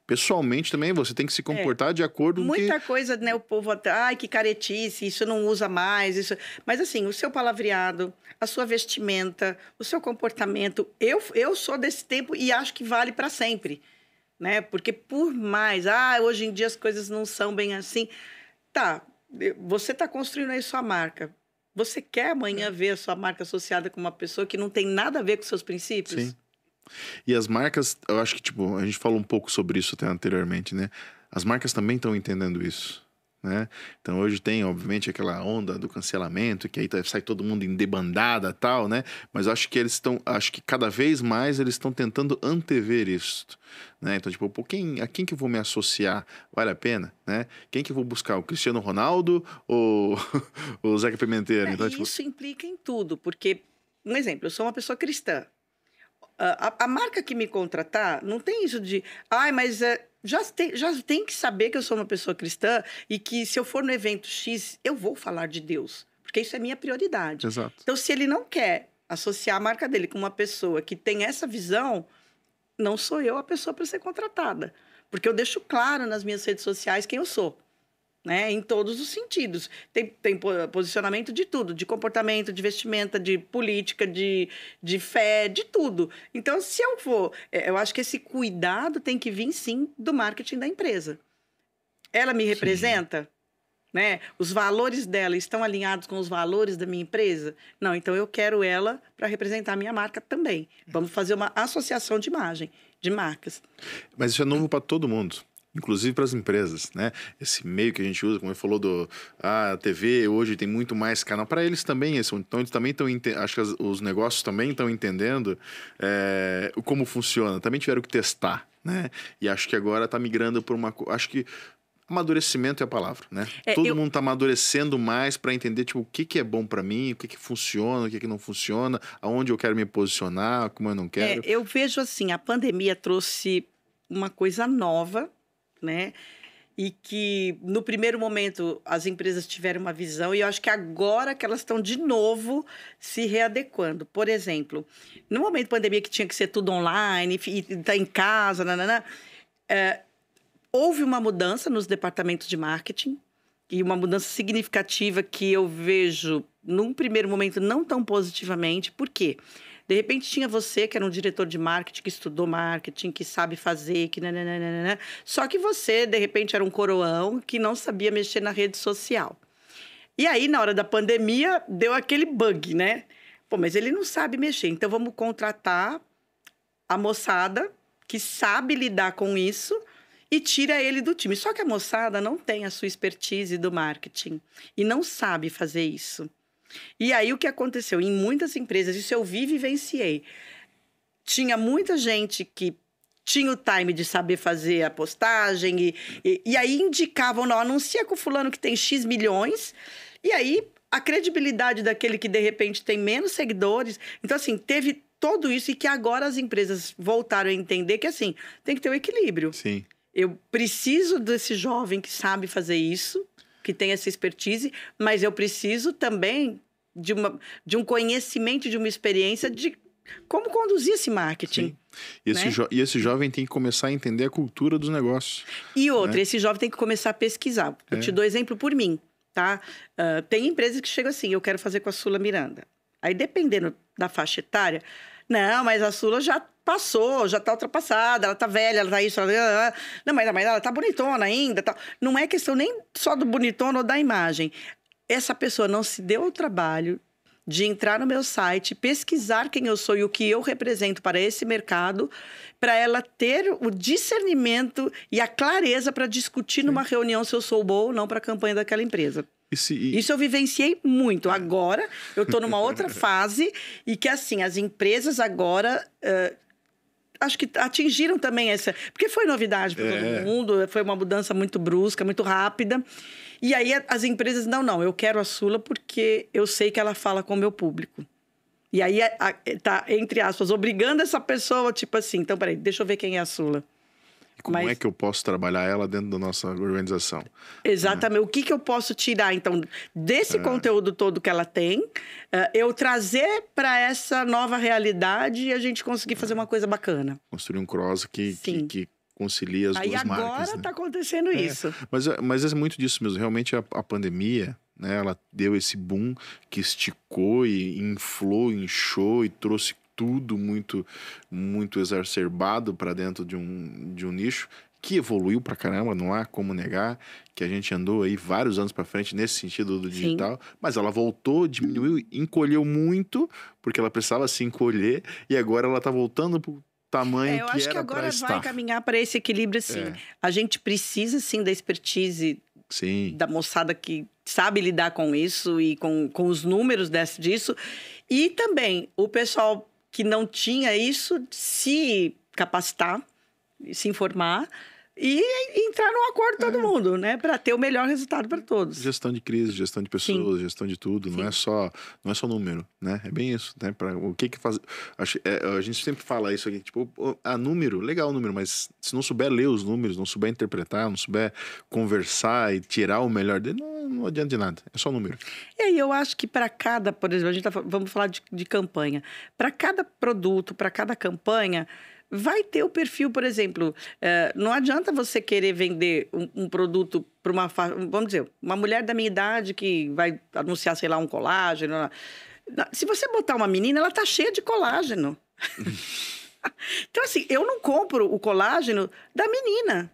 pessoalmente também você tem que se é. comportar é. de acordo com muita que... coisa né o povo até ai que caretice isso não usa mais isso mas assim o seu palavreado a sua vestimenta o seu comportamento eu eu sou desse tempo e acho que vale para sempre né porque por mais ah hoje em dia as coisas não são bem assim tá você está construindo aí sua marca você quer amanhã é. ver a sua marca associada com uma pessoa que não tem nada a ver com seus princípios Sim. E as marcas, eu acho que, tipo, a gente falou um pouco sobre isso até anteriormente, né? As marcas também estão entendendo isso. Né? Então hoje tem, obviamente, aquela onda do cancelamento, que aí tá, sai todo mundo em debandada tal, né? Mas acho que eles estão, acho que cada vez mais eles estão tentando antever isso, né? Então, tipo, por quem, a quem que eu vou me associar? Vale a pena, né? Quem que eu vou buscar? O Cristiano Ronaldo ou <laughs> o Zeca Pimenteiro? É, então, tipo... Isso implica em tudo, porque, um exemplo, eu sou uma pessoa cristã, ah, a, a, marca que me contratar não tem isso de, ai, mas é, já, tem, já tem que saber que eu sou uma pessoa cristã e que se eu for no evento X, eu vou falar de Deus, porque isso é minha prioridade. Exato. Então, se ele não quer associar a marca dele com uma pessoa que tem essa visão, não sou eu a pessoa para ser contratada. Porque eu deixo claro nas minhas redes sociais quem eu sou né? Em todos os sentidos. Tem, tem posicionamento de tudo, de comportamento, de vestimenta, de política, de, de fé, de tudo. Então, se eu for, é, eu acho que esse cuidado tem que vir sim do marketing da empresa. Ela me representa? Sim. Né? Os valores dela estão alinhados com os valores da minha empresa? Não, então eu quero ela para representar a minha marca também. Vamos fazer uma associação de imagem, de marcas. Mas isso é novo para todo mundo inclusive para as empresas, né? Esse meio que a gente usa, como ele falou do ah, a TV hoje tem muito mais canal para eles também, esse, então eles também estão acho que as, os negócios também estão entendendo é, como funciona, também tiveram que testar, né? E acho que agora está migrando por uma, acho que amadurecimento é a palavra, né? É, Todo eu... mundo está amadurecendo mais para entender tipo, o que, que é bom para mim, o que, que funciona, o que, que não funciona, aonde eu quero me posicionar, como eu não é, quero. É, eu vejo assim, a pandemia trouxe uma coisa nova né? E que no primeiro momento as empresas tiveram uma visão e eu acho que agora que elas estão de novo se readequando. Por exemplo, no momento da pandemia que tinha que ser tudo online, e tá em casa, nanana, é, houve uma mudança nos departamentos de marketing e uma mudança significativa que eu vejo num primeiro momento não tão positivamente. Por quê? Porque de repente tinha você, que era um diretor de marketing, que estudou marketing, que sabe fazer, que nananana. Só que você, de repente, era um coroão que não sabia mexer na rede social. E aí, na hora da pandemia, deu aquele bug, né? Pô, mas ele não sabe mexer. Então, vamos contratar a moçada que sabe lidar com isso e tira ele do time. Só que a moçada não tem a sua expertise do marketing e não sabe fazer isso. E aí o que aconteceu? Em muitas empresas, isso eu vi e vivenciei. Tinha muita gente que tinha o time de saber fazer a postagem e, e, e aí indicavam, não, anuncia com fulano que tem X milhões, e aí a credibilidade daquele que de repente tem menos seguidores. Então, assim, teve todo isso e que agora as empresas voltaram a entender que, assim, tem que ter um equilíbrio. Sim. Eu preciso desse jovem que sabe fazer isso que tem essa expertise, mas eu preciso também de, uma, de um conhecimento, de uma experiência de como conduzir esse marketing. E esse, né? e esse jovem tem que começar a entender a cultura dos negócios. E outra, né? esse jovem tem que começar a pesquisar. Eu é. te dou exemplo por mim, tá? Uh, tem empresas que chegam assim, eu quero fazer com a Sula Miranda. Aí, dependendo da faixa etária, não, mas a Sula já passou, já tá ultrapassada, ela tá velha, ela tá isso, ela... Tá tá não, mas, mas ela tá bonitona ainda. Tá... Não é questão nem só do bonitono ou da imagem. Essa pessoa não se deu o trabalho de entrar no meu site, pesquisar quem eu sou e o que eu represento para esse mercado, para ela ter o discernimento e a clareza para discutir Sim. numa reunião se eu sou boa ou não para a campanha daquela empresa. Esse... Isso eu vivenciei muito. É. Agora eu estou numa outra <laughs> fase e que assim as empresas agora uh, acho que atingiram também essa. Porque foi novidade para é. todo mundo, foi uma mudança muito brusca, muito rápida. E aí as empresas, não, não, eu quero a Sula porque eu sei que ela fala com o meu público. E aí está tá, entre aspas, obrigando essa pessoa, tipo assim, então peraí, deixa eu ver quem é a Sula. Como Mas... é que eu posso trabalhar ela dentro da nossa organização? Né? Exatamente. O que, que eu posso tirar, então, desse é... conteúdo todo que ela tem, eh, eu trazer para essa nova realidade e a gente conseguir é... fazer uma coisa bacana. Construir um cross que, que, que, concilia as Aí duas agora marcas. agora está né? Tá acontecendo é. isso. Mas, eh, mas é muito disso mesmo. Realmente, a, a pandemia... Né, ela deu esse boom que esticou e inflou, inchou e trouxe tudo muito muito exacerbado para dentro de um, de um nicho que evoluiu para caramba, não há como negar que a gente andou aí vários anos para frente nesse sentido do digital, Sim. mas ela voltou, diminuiu, encolheu muito, porque ela precisava se encolher e agora ela está voltando pro tamanho é, eu acho que agora vai caminhar para esse equilíbrio assim. É. A gente precisa sim da expertise sim. da moçada que sabe lidar com isso e com, com os números desse, disso. E também o pessoal que não tinha isso se capacitar, se informar e entrar num acordo todo é. mundo, né, para ter o melhor resultado para todos. Gestão de crise, gestão de pessoas, Sim. gestão de tudo, Sim. não é só não é só número, né? É bem isso, né? Para o que que faz, é, a gente sempre fala isso aqui, tipo, a número, legal o número, mas se não souber ler os números, não souber interpretar, não souber conversar e tirar o melhor dele, não, não adianta de nada, é só número. E aí eu acho que para cada, por exemplo, a gente tá, vamos falar de, de campanha, para cada produto, para cada campanha vai ter o perfil, por exemplo. Eh, não adianta você querer vender um, produto para uma. Vamos dizer, uma mulher da minha idade que vai anunciar, sei lá, um colágeno. Se você botar uma menina, ela tá cheia de colágeno. <laughs> então, assim, eu não compro o colágeno da menina.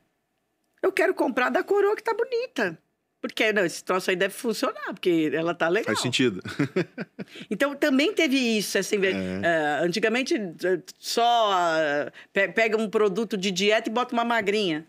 Eu quero comprar da coroa que tá bonita. Porque, não, esse troço aí deve funcionar, porque ela tá legal. Faz sentido. <laughs> então, também teve isso, assim, é. uh, antigamente é, só uh, pe pega um produto de dieta e bota uma magrinha.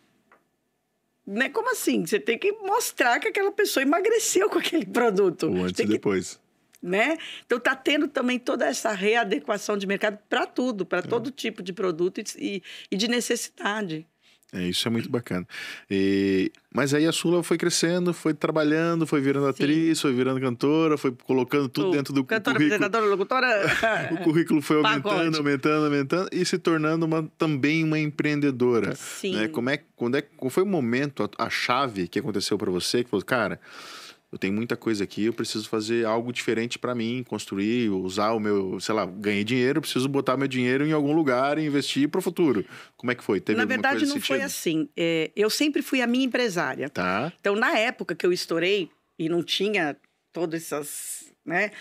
Né? Como assim? Você tem que mostrar que aquela pessoa emagreceu com aquele produto. O antes e depois. Né? Então tá tendo também toda essa readequação de mercado para tudo, para é. todo tipo de produto e, e de necessidade. É, isso é muito bacana. E, mas aí a Sula foi crescendo, foi trabalhando, foi virando Sim. atriz, foi virando cantora, foi colocando tudo o dentro do cantora, currículo. Cantora, locutora. <laughs> o currículo foi aumentando, aumentando, aumentando e se tornando uma, também uma empreendedora. Né? Sim. Né? Como é, quando é, qual foi o momento, a, a chave que aconteceu para você que falou, cara, eu tenho muita coisa aqui, eu preciso fazer algo diferente para mim, construir, usar o meu, sei lá, ganhei dinheiro, preciso botar meu dinheiro em algum lugar e investir para o futuro. Como é que foi? Teve na verdade, não foi assim. É, eu sempre fui a minha empresária. Tá. Então, na época que eu estourei e não tinha todas essas, né?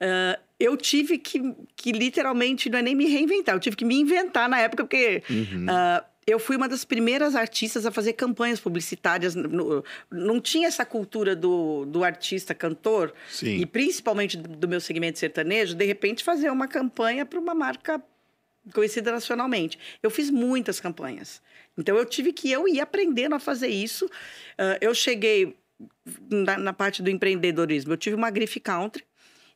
Uh, eu tive que, que literalmente, não é nem me reinventar, eu tive que me inventar na época, porque uhum. uh, eu fui uma das primeiras artistas a fazer campanhas publicitárias. Não tinha essa cultura do, do artista cantor, Sim. e principalmente do meu segmento sertanejo, de repente fazer uma campanha para uma marca conhecida nacionalmente. Eu fiz muitas campanhas. Então eu tive que eu ir aprendendo a fazer isso. Ah, eu cheguei na, na parte do empreendedorismo, eu tive uma grife country,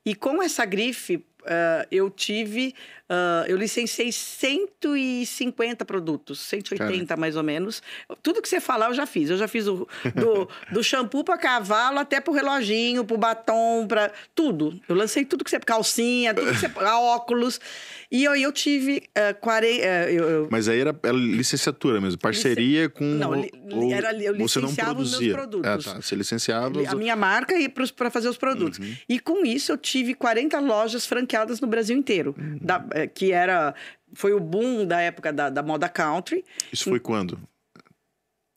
e com essa grife ah, eu tive Uh, eu licenciei 150 produtos, 180 Cara. mais ou menos. Tudo que você falar eu já fiz. Eu já fiz o, do, do shampoo para cavalo até pro reloginho, pro batom, para tudo. Eu lancei tudo que você. calcinha, tudo que você. <laughs> óculos. E aí eu, eu, tive. Uh, 40, uh, eu, eu... Mas aí era, era, licenciatura mesmo, parceria com. Não, li, ou, era, eu licenciava os meus produtos. Ah, tá. Você licenciava. A minha marca e para fazer os produtos. Uhum. E com isso eu tive 40 lojas franqueadas no Brasil inteiro. Uhum. Da, é, que era foi o boom da época da, da moda country. Isso foi quando?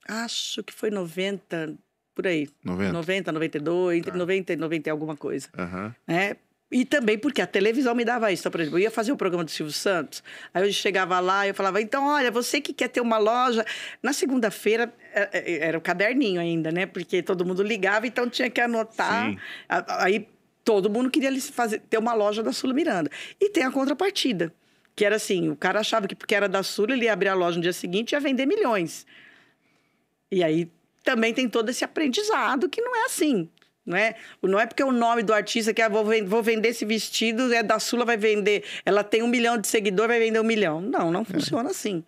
Acho que foi 90, por aí. 90? 90, 92, entre tá. 90 e 90 alguma coisa. Uhum. Né? E também porque a televisão me dava isso. Então, por exemplo, eu ia fazer o programa do Silvio Santos, aí eu chegava lá e eu falava, então, olha, você que quer ter uma loja... Na segunda-feira, é, é, era o caderninho ainda, né? Porque todo mundo ligava, então tinha que anotar. Sim. Aí todo mundo queria fazer, ter uma loja da Sula Miranda. E tem a contrapartida, que era assim, o cara achava que porque era da Sula, ele ia abrir a loja no dia seguinte e ia vender milhões. E aí também tem todo esse aprendizado que não é assim. Não é, não é porque o nome do artista que ah, vou, vou vender esse vestido, é da Sula, vai vender. Ela tem um milhão de seguidores vai vender um milhão. Não, não é. funciona assim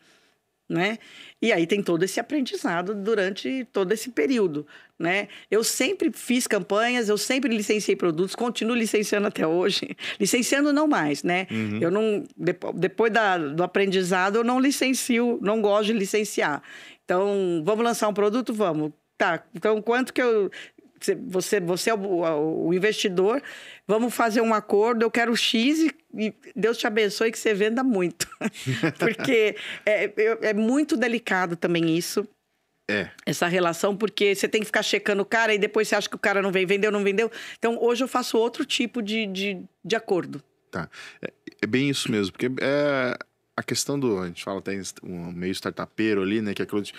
né? E aí tem todo esse aprendizado durante todo esse período, né? Eu sempre fiz campanhas, eu sempre licenciei produtos, continuo licenciando até hoje. <laughs> Licenciando não mais, né? Uhum. Eu não depois da, do aprendizado eu não licencio, não gosto de licenciar. Então, vamos lançar um produto, vamos. Tá, então quanto que eu você, você é o, o investidor, vamos fazer um acordo, eu quero X e Deus te abençoe que você venda muito. <laughs> porque é, é muito delicado também isso. É. Essa relação, porque você tem que ficar checando o cara e depois você acha que o cara não vem, vendeu, não vendeu. Então, hoje eu faço outro tipo de, de, de acordo. Tá. É, é, bem isso mesmo, porque é a questão do. A gente fala até um meio startupeiro ali, né? Que é aquilo de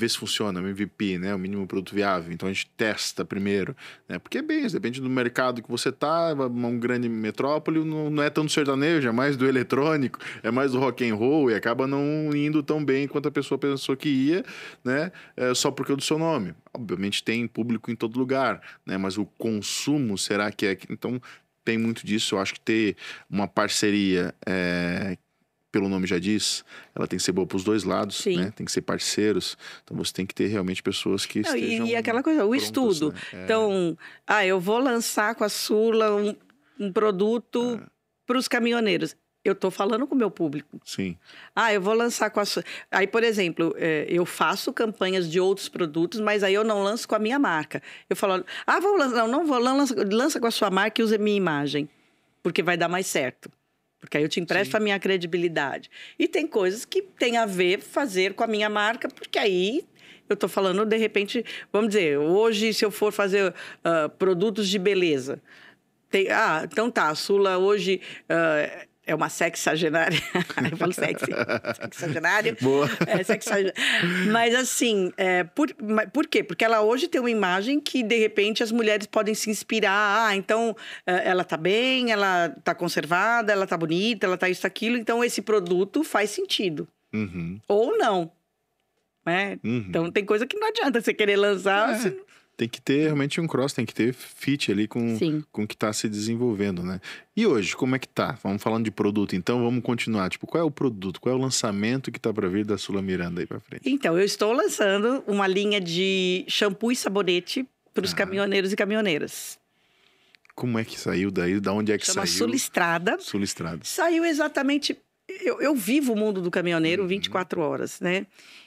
ver se funciona, o MVP, né? O mínimo produto viável. Então a gente testa primeiro, né? Porque é bem, depende do mercado que você tá, é Uma grande metrópole não, não é tão sertanejo, é mais do eletrônico, é mais do rock and roll e acaba não indo tão bem quanto a pessoa pensou que ia, né? É, só porque é do seu nome. Obviamente tem público em todo lugar, né? Mas o consumo será que é então tem muito disso. Eu acho que ter uma parceria é, pelo nome já diz, ela tem que ser boa para os dois lados, né? Tem que ser parceiros. Então você tem que ter realmente pessoas que Não, estejam. E, aquela coisa, o estudo. Né? É. Então, ah, eu vou lançar com a Sula um, um produto é. para os caminhoneiros. Eu estou falando com o meu público. Sim. Ah, eu vou lançar com a Sula. Aí, por exemplo, é, eu faço campanhas de outros produtos, mas aí eu não lanço com a minha marca. Eu falo, ah, vou lançar. Não, não vou, lança, lança com a sua marca e use a minha imagem, porque vai dar mais certo. Porque aí eu te empresto Sim. a minha credibilidade. E tem coisas que tem a ver fazer com a minha marca, porque aí eu estou falando, de repente, vamos dizer, hoje, se eu for fazer uh, produtos de beleza. Tem, ah, então tá, a Sula hoje uh, é uma sexagenária. <laughs> Eu falo sexy. Sexagenário. Boa. É, Mas assim, é, por, por quê? Porque ela hoje tem uma imagem que, de repente, as mulheres podem se inspirar. Ah, então é, ela tá bem, ela tá conservada, ela tá bonita, ela tá isso, aquilo. Então, esse produto faz sentido. Uhum. Ou não. Né? Uhum. Então tem coisa que não adianta você querer lançar. É tem que ter realmente um cross, tem que ter fit ali com, Sim. com o que está se desenvolvendo, né? E hoje, como é que tá? Vamos falando de produto, então vamos continuar. Tipo, qual é o produto, qual é o lançamento que está para vir da Sula Miranda aí para frente? Então, eu estou lançando uma linha de shampoo e sabonete para os ah. caminhoneiros e caminhoneiras. Como é que saiu daí? Da onde é que Chama saiu? Sulistrada. Sulistrada. Saiu exatamente. Eu, eu vivo o mundo do caminhoneiro uhum. 24 horas, né?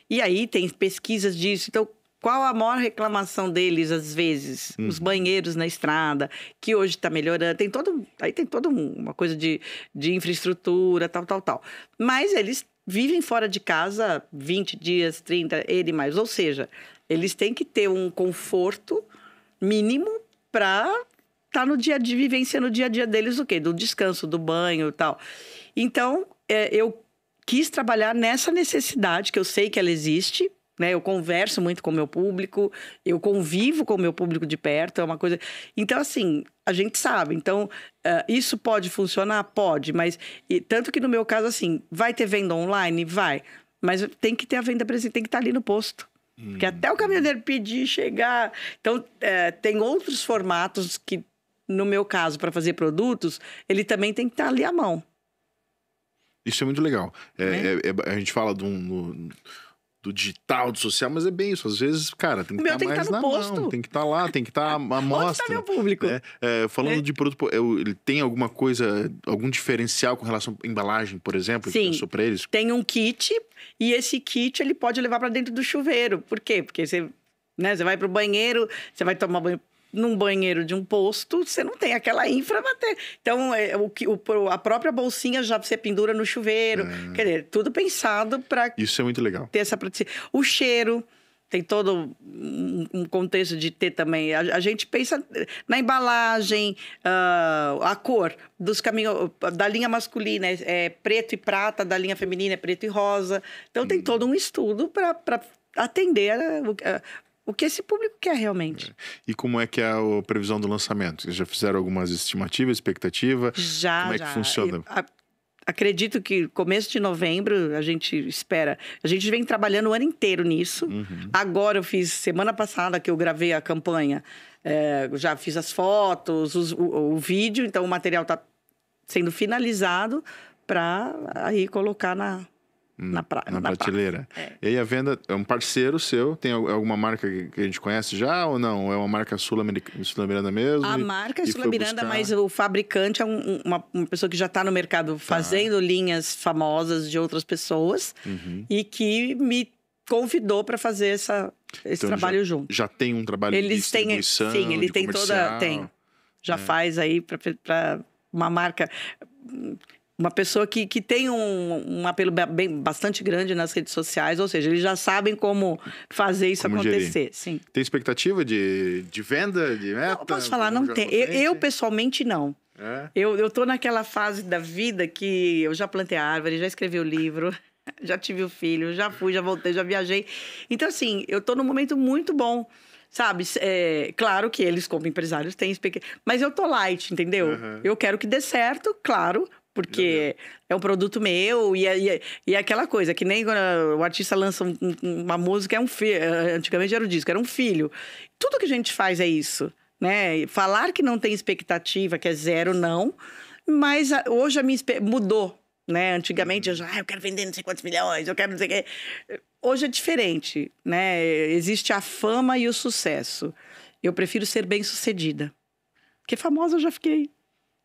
E aí tem pesquisas disso. Então, qual a maior reclamação deles, às vezes? Uhum. Os banheiros na estrada, que hoje está melhorando. Tem todo, aí tem toda uma coisa de, de infraestrutura, tal, tal, tal. Mas eles vivem fora de casa 20 dias, 30, ele mais. Ou seja, eles têm que ter um conforto mínimo para estar tá no dia de vivência no dia a dia deles, o quê? Do descanso, do banho e tal. Então, é, eu quis trabalhar nessa necessidade, que eu sei que ela existe, né? Eu converso muito com o meu público, eu convivo com o meu público de perto, é uma coisa. Então, assim, a gente sabe. Então, uh, isso pode funcionar? Pode, mas. E, tanto que no meu caso, assim, vai ter venda online? Vai. Mas tem que ter a venda presente, tem que estar tá ali no posto. Hum. Porque até o caminhoneiro pedir, chegar. Então, uh, tem outros formatos que, no meu caso, para fazer produtos, ele também tem que estar tá ali à mão. Isso é muito legal. É, né? é? É, a gente fala de um. No do digital, do social, mas é bem isso. Às vezes, cara, tem que estar tá mais que tá na posto. mão, tem que estar tá, tá lá, tem que estar tá à <laughs> mostra. Onde tá meu público? Né? É, falando é. de produto, ele tem alguma coisa, algum diferencial com relação à embalagem, por exemplo, Sim, que para eles? Tem um kit e esse kit ele pode levar para dentro do chuveiro. Por quê? Porque você né? Você vai pro banheiro, você vai tomar banho num banheiro de um posto, você não tem aquela infra ter. Então, é, o, o, a própria bolsinha já você pendura no chuveiro. É. Quer dizer, tudo pensado para. Isso é muito legal. Ter essa praticidade. O cheiro. Tem todo um contexto de ter também. A, a gente pensa na embalagem, uh, a cor dos caminhos da linha masculina é, é, preto e prata, da linha feminina é preto e rosa. Então hum. tem todo um estudo para atender a, a, o que esse público quer realmente. É. E como é que é a previsão do lançamento? Já fizeram algumas estimativas, expectativa? Já. Como é já. que funciona? A, acredito que começo de novembro a gente espera. A gente vem trabalhando o ano inteiro nisso. Uhum. Agora eu fiz semana passada que eu gravei a campanha. É, já fiz as fotos, os, o, o vídeo, então o material está sendo finalizado para aí colocar na, na, pra, na, na prateleira. É. E aí a venda é um parceiro seu? Tem alguma marca que a gente conhece já ou não? é uma marca sul-americana Sul mesmo? A e, marca é sul-americana, buscar... mas o fabricante é um, uma, uma, pessoa que já está no mercado tá. fazendo tá. linhas famosas de outras pessoas uhum. e que me convidou para fazer essa, esse então, trabalho já, junto. Já tem um trabalho Eles de têm, Sim, ele tem comercial. toda... Tem. Já é. faz aí para uma marca uma pessoa que, que tem um, um apelo bem, bastante grande nas redes sociais, ou seja, eles já sabem como fazer isso como acontecer. Sim. Tem expectativa de, de venda, de meta? Não, posso falar, não tem. Eu, eu, pessoalmente, não. É? Eu, eu tô naquela fase da vida que eu já plantei a árvore, já escrevi o livro, <laughs> já tive o filho, já fui, já voltei, já viajei. Então, assim, eu tô num momento muito bom sabe? É, claro que eles, como empresários, têm Mas eu tô light, entendeu? Uhum. Eu quero que dê certo, claro, porque é um produto meu e é, e é, e é aquela coisa, que nem quando o artista lança um, uma música, é um filho. Eh, antigamente era o disco, era um filho. Tudo que a gente faz é isso. Né? Falar que não tem expectativa, que é zero, não. Mas hoje a minha mudou, né? Antigamente eu já, ah, eu quero vender não sei quantos milhões, eu quero não sei o quê. Hoje é diferente, né? Existe a fama e o sucesso. Eu prefiro ser bem-sucedida. Porque famosa eu já fiquei.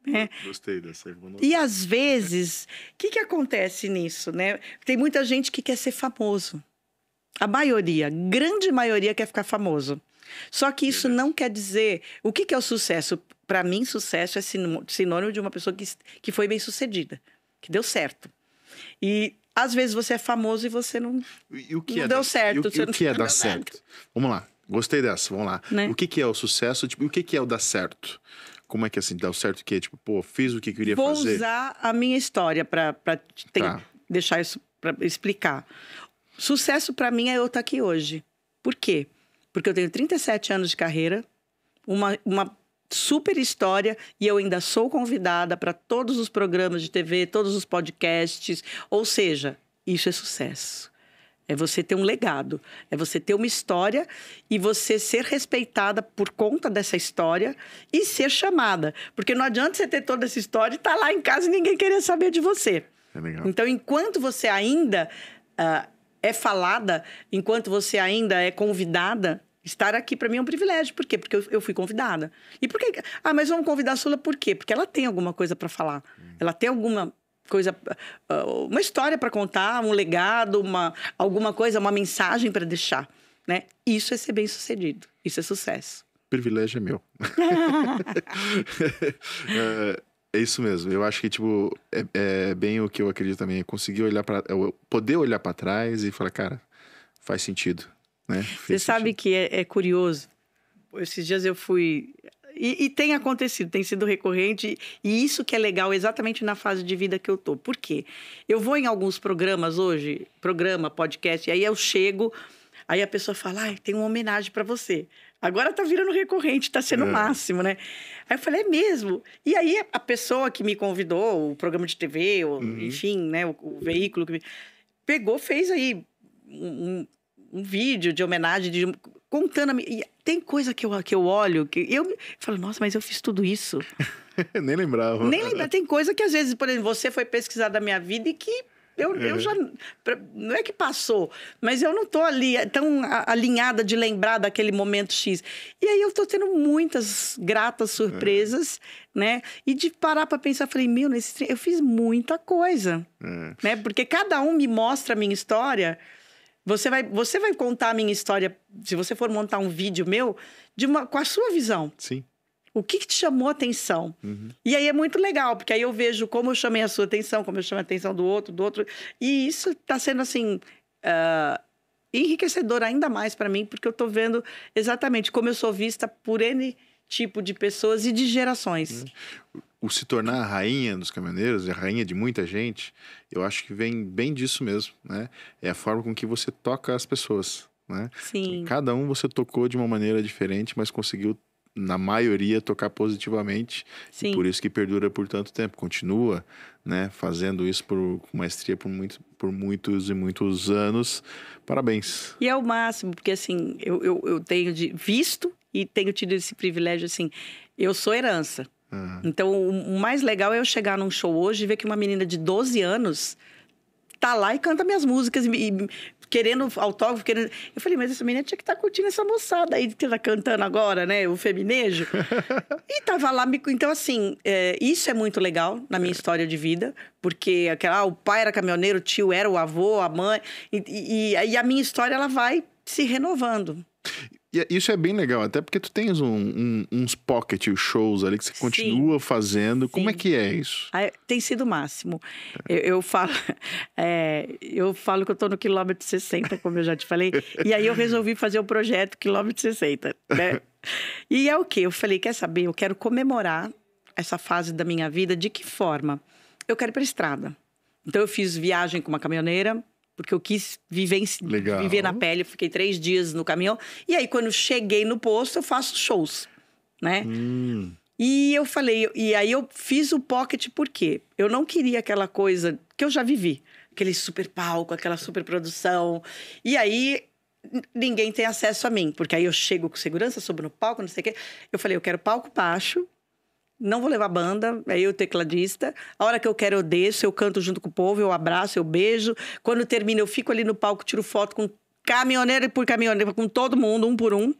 É. Gostei dessa irmã. E às vezes, o que, que acontece nisso, né? Tem muita gente que quer ser famoso. A maioria, grande maioria quer ficar famoso. Só que isso Verdade. não quer dizer. O que, que é o sucesso? Para mim, sucesso é sinônimo de uma pessoa que, que foi bem sucedida, que deu certo. E às vezes você é famoso e você não, e o que não é deu certo. E o, e o que é dar certo? Vamos lá. Gostei dessa, vamos lá. Né? O que, que é o sucesso tipo, o que, que é o dar certo? Como é que assim, dá o certo que é tipo, pô, fiz o que queria Vou fazer? Vou usar a minha história para tá. deixar isso, para explicar. Sucesso para mim é eu estar tá aqui hoje. Por quê? Porque eu tenho 37 anos de carreira, uma, uma super história e eu ainda sou convidada para todos os programas de TV, todos os podcasts. Ou seja, isso é sucesso. É você ter um legado, é você ter uma história e você ser respeitada por conta dessa história e ser chamada. Porque não adianta você ter toda essa história e estar tá lá em casa e ninguém querer saber de você. É então, enquanto você ainda uh, é falada, enquanto você ainda é convidada, estar aqui para mim é um privilégio. Por quê? Porque eu, eu, fui convidada. E por que? Ah, mas vamos convidar a Sula por quê? Porque ela tem alguma coisa para falar. Hum. Ela tem alguma coisa, ah, uma história para contar, um legado, uma, alguma coisa, uma mensagem para deixar. Né? Isso é ser bem sucedido, isso é sucesso. Privilégio é meu. <laughs> é, é, isso mesmo. Eu acho que tipo é, é, bem o que eu acredito também. Conseguir olhar para, é poder olhar para trás e falar, cara, faz sentido, né? Você sentido. sabe que é, é curioso. Esses dias eu fui e, e, tem acontecido, tem sido recorrente, e isso que é legal exatamente na fase de vida que eu tô. Por quê? Eu vou em alguns programas hoje, programa, podcast, e aí eu chego, aí a pessoa fala, ah, tem uma homenagem para você. Agora tá virando recorrente, tá sendo o é. máximo, né? Aí eu falei, é mesmo? E aí a pessoa que me convidou, o programa de TV, ou, uhum. enfim, né, o, o, veículo que me... Pegou, fez aí um, um um vídeo de homenagem de contando a minha... Tem coisa que eu, que eu olho, que eu falo, nossa, mas eu fiz tudo isso. <laughs> Nem lembrava. Nem lembrava. Tem coisa que às vezes, por exemplo, você foi pesquisar da minha vida e que eu, é. eu já. Não é que passou, mas eu não estou ali é, tão alinhada de lembrar daquele momento X. E aí eu estou tendo muitas gratas surpresas, é. né? E de parar para pensar, falei, meu, nesse eu fiz muita coisa. É. Né? Porque cada um me mostra a minha história você vai, você vai contar a minha história, se você for montar um vídeo meu, de uma, com a sua visão. Sim. O que, que te chamou a atenção? Uhum. E aí é muito legal, porque aí eu vejo como eu chamei a sua atenção, como eu chamei a atenção do outro, do outro. E isso está sendo assim. Uh, enriquecedor ainda mais para mim, porque eu estou vendo exatamente como eu sou vista por N tipo de pessoas e de gerações. Uhum. O se tornar a rainha dos caminhoneiros, a rainha de muita gente, eu acho que vem bem disso mesmo, né? É a forma com que você toca as pessoas, né? Sim. Então, cada um você tocou de uma maneira diferente, mas conseguiu na maioria tocar positivamente Sim. E por isso que perdura por tanto tempo continua né fazendo isso por com maestria por muito por muitos e muitos anos parabéns e é o máximo porque assim eu, eu, eu tenho de, visto e tenho tido esse privilégio assim. Eu sou herança. Uhum. Então, o mais legal é eu chegar num show hoje e ver que uma menina de 12 anos tá lá e canta minhas músicas e, e querendo autógrafo, querendo... Eu falei, mas essa menina tinha que estar tá curtindo essa moçada aí que tá cantando agora, né? O feminejo. <laughs> e tava lá... Me... Então, assim, é, isso é muito legal na minha é. história de vida, porque aquela, ah, o pai era caminhoneiro, o tio era o avô, a mãe... E, e, e a minha história, ela vai se renovando. É, isso é bem legal, até porque tu tens um, um, uns pocket shows ali que você continua sim, fazendo. Sim. Como é que é isso? Ah, é, tem sido o máximo. É. Eu, eu, falo, <laughs> é, eu falo que eu estou no quilômetro 60, como eu já te falei. e aí eu resolvi fazer o um projeto quilômetro 60, né? <laughs> e é o que Eu falei, quer saber? Eu quero comemorar essa fase da minha vida. De que forma? Eu quero ir para estrada. Então eu fiz viagem com uma caminhoneira, porque eu quis viver, Legal. viver na pele. Eu fiquei três dias no caminhão. E aí, quando cheguei no posto, eu faço shows, né? Hum. E eu falei, e aí eu fiz o pocket porque eu não queria aquela coisa que eu já vivi, aquele super palco, aquela super produção. E aí ninguém tem acesso a mim, porque aí eu chego com segurança, subo no palco, não sei o quê. Eu falei, eu quero palco baixo, não vou levar banda, é eu tecladista. A hora que eu quero eu desço, eu canto junto com o povo, eu abraço, eu beijo. Quando termina eu fico ali no palco, tiro foto com caminhoneiro por caminhoneiro, com todo mundo, um por um.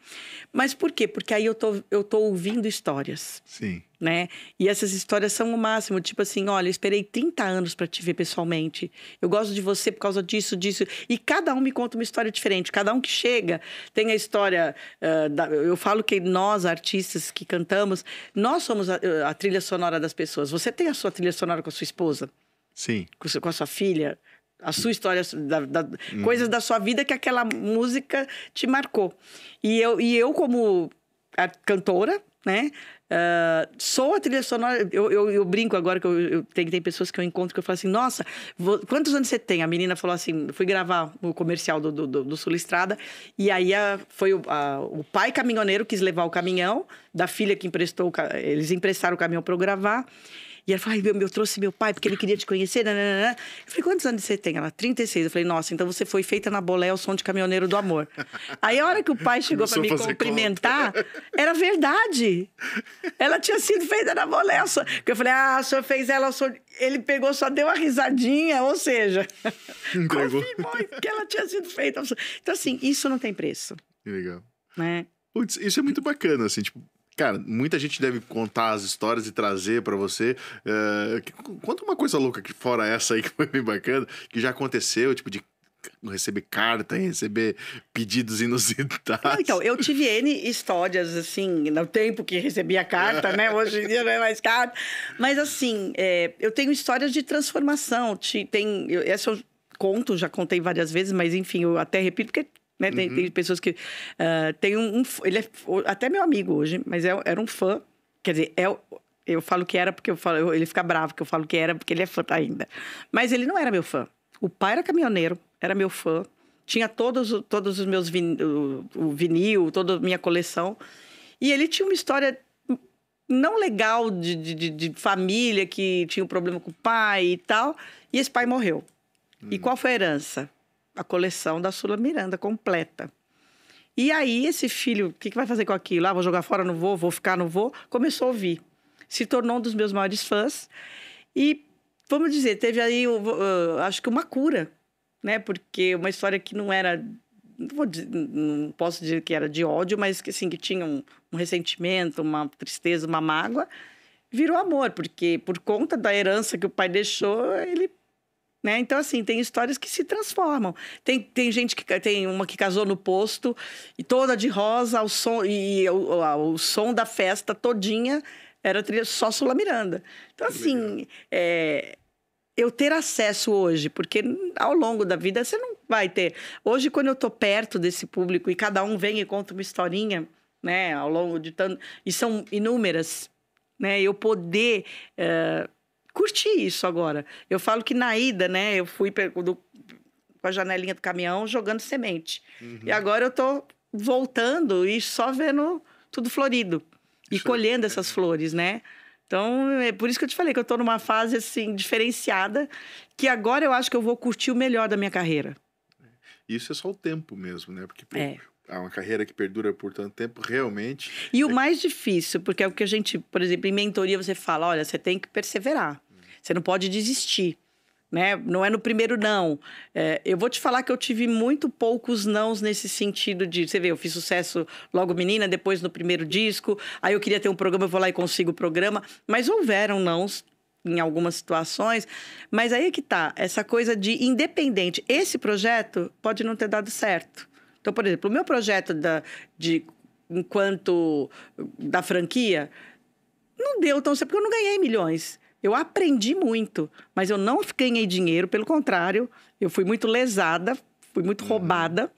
Mas por quê? Porque aí eu tô, eu tô ouvindo histórias. Sim. Né? E essas histórias são o máximo. Tipo assim, olha, eu esperei 30 anos para te ver pessoalmente. Eu gosto de você por causa disso, disso. E cada um me conta uma história diferente. Cada um que chega tem a história. Uh, da, eu falo que nós, artistas que cantamos, nós somos a, a trilha sonora das pessoas. Você tem a sua trilha sonora com a sua esposa. Sim. Com, com a sua filha, a sua história, da, da, uhum. coisas da sua vida que aquela música te marcou. E eu, e eu como cantora, né? Uh, sou a trilha sonora. Eu, eu, eu brinco agora que eu, eu tem, tem pessoas que eu encontro que eu falo assim: Nossa, vou, quantos anos você tem? A menina falou assim: Fui gravar o comercial do, do, do, do Sul Estrada. E aí a, foi o, a, o pai caminhoneiro quis levar o caminhão da filha que emprestou. Eles emprestaram o caminhão para eu gravar. E ela falou: eu, eu trouxe meu pai porque ele queria te conhecer. Nananana. Eu falei: quantos anos você tem? Ela, 36. Eu falei: nossa, então você foi feita na bolé o som de caminhoneiro do amor. Aí a hora que o pai chegou para me cumprimentar, conta. era verdade. Ela tinha sido feita na bolé. Eu falei: ah, o senhor fez ela, o senhor ele pegou, só deu uma risadinha, ou seja, <laughs> Entregou. que ela tinha sido feita. Então, assim, isso não tem preço. Que legal. Né? Putz, isso é muito bacana, assim, tipo, Cara, muita gente deve contar as histórias e trazer para você. Uh, conta uma coisa louca que fora essa aí que foi bem bacana, que já aconteceu, tipo, de receber carta, receber pedidos inusitados. Então, eu tive N histórias, assim, no tempo que recebia carta, né? Hoje em dia não é mais carta. Mas, assim, é, eu tenho histórias de transformação. Tem, eu, essa eu conto, já contei várias vezes, mas, enfim, eu até repito, porque né? Tem, uhum. tem pessoas que. Uh, tem um, um, Ele é até meu amigo hoje, mas é, era um fã. Quer dizer, é, eu falo que era porque eu falo, ele fica bravo que eu falo que era porque ele é fã ainda. Mas ele não era meu fã. O pai era caminhoneiro, era meu fã. Tinha todos, todos os meus vin, o, o vinil, toda a minha coleção. E ele tinha uma história não legal de, de, de, família, que tinha um problema com o pai e tal. E esse pai morreu. Hum. E qual foi a herança? a coleção da Sula Miranda completa. E aí, esse filho, o que, que vai fazer com aquilo? Ah, vou jogar fora, não vou, vou ficar, não vou. Começou a ouvir. Se tornou um dos meus maiores fãs. E, vamos dizer, teve aí, acho que uma cura, né? Porque uma história que não era. Não, vou, não posso dizer que era de ódio, mas que, assim, que tinha um, um ressentimento, uma tristeza, uma mágoa virou amor, porque por conta da herança que o pai deixou, ele né? Então, assim, tem histórias que se transformam. Tem, tem gente que tem uma que casou no posto e toda de rosa, o som, e o, o som da festa todinha era só Sula Miranda. Então, assim, é, eu ter acesso hoje, porque ao longo da vida você não vai ter. Hoje, quando eu estou perto desse público e cada um vem e conta uma historinha, né, ao longo de tanto. E são inúmeras, né? Eu poder. Uh, curti isso agora. Eu falo que na ida, né, eu fui do, com a janelinha do caminhão jogando semente. Uhum. E agora eu tô voltando e só vendo tudo florido e colhendo é. essas flores, né? Então, é por isso que eu te falei que eu tô numa fase assim diferenciada, que agora eu acho que eu vou curtir o melhor da minha carreira. É. Isso é só o tempo mesmo, né? Porque é. é uma carreira que perdura por tanto tempo, realmente. E é... o mais difícil, porque é o que a gente, por exemplo, em mentoria você fala, olha, você tem que perseverar. Você não pode desistir. Né? Não é no primeiro não. É, eu vou te falar que eu tive muito poucos nãos nesse sentido de, você vê, eu fiz sucesso logo menina, depois no primeiro disco, aí eu queria ter um programa, eu vou lá e consigo o programa, mas houveram nãos em algumas situações, mas aí é que tá, essa coisa de independente, esse projeto pode não ter dado certo. Então, por exemplo, o meu projeto da, de enquanto da franquia não deu tão certo porque eu não ganhei milhões. Eu aprendi muito, mas eu não ganhei dinheiro, pelo contrário, eu fui muito lesada, fui muito uhum. roubada,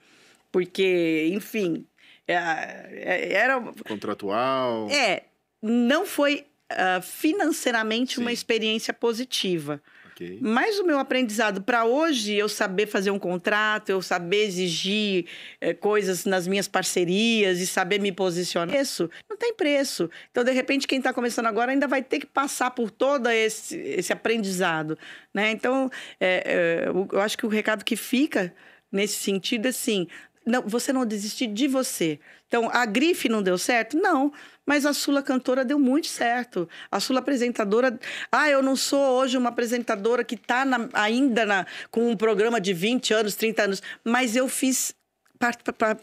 porque, enfim, é, é, era. Contratual. É, não foi uh, financeiramente Sim. uma experiência positiva. Okay. Mas o meu aprendizado para hoje, eu saber fazer um contrato, eu saber exigir é, coisas nas minhas parcerias e saber me posicionar, isso não tem preço. Então, de repente, quem está começando agora ainda vai ter que passar por todo esse, esse aprendizado. Né? Então, é, é, eu acho que o recado que fica nesse sentido é assim: não, você não desistir de você. Então, a grife não deu certo? Não. Mas a Sula cantora deu muito certo. A Sula apresentadora. Ah, eu não sou hoje uma apresentadora que está ainda na, com um programa de 20 anos, 30 anos, mas eu fiz.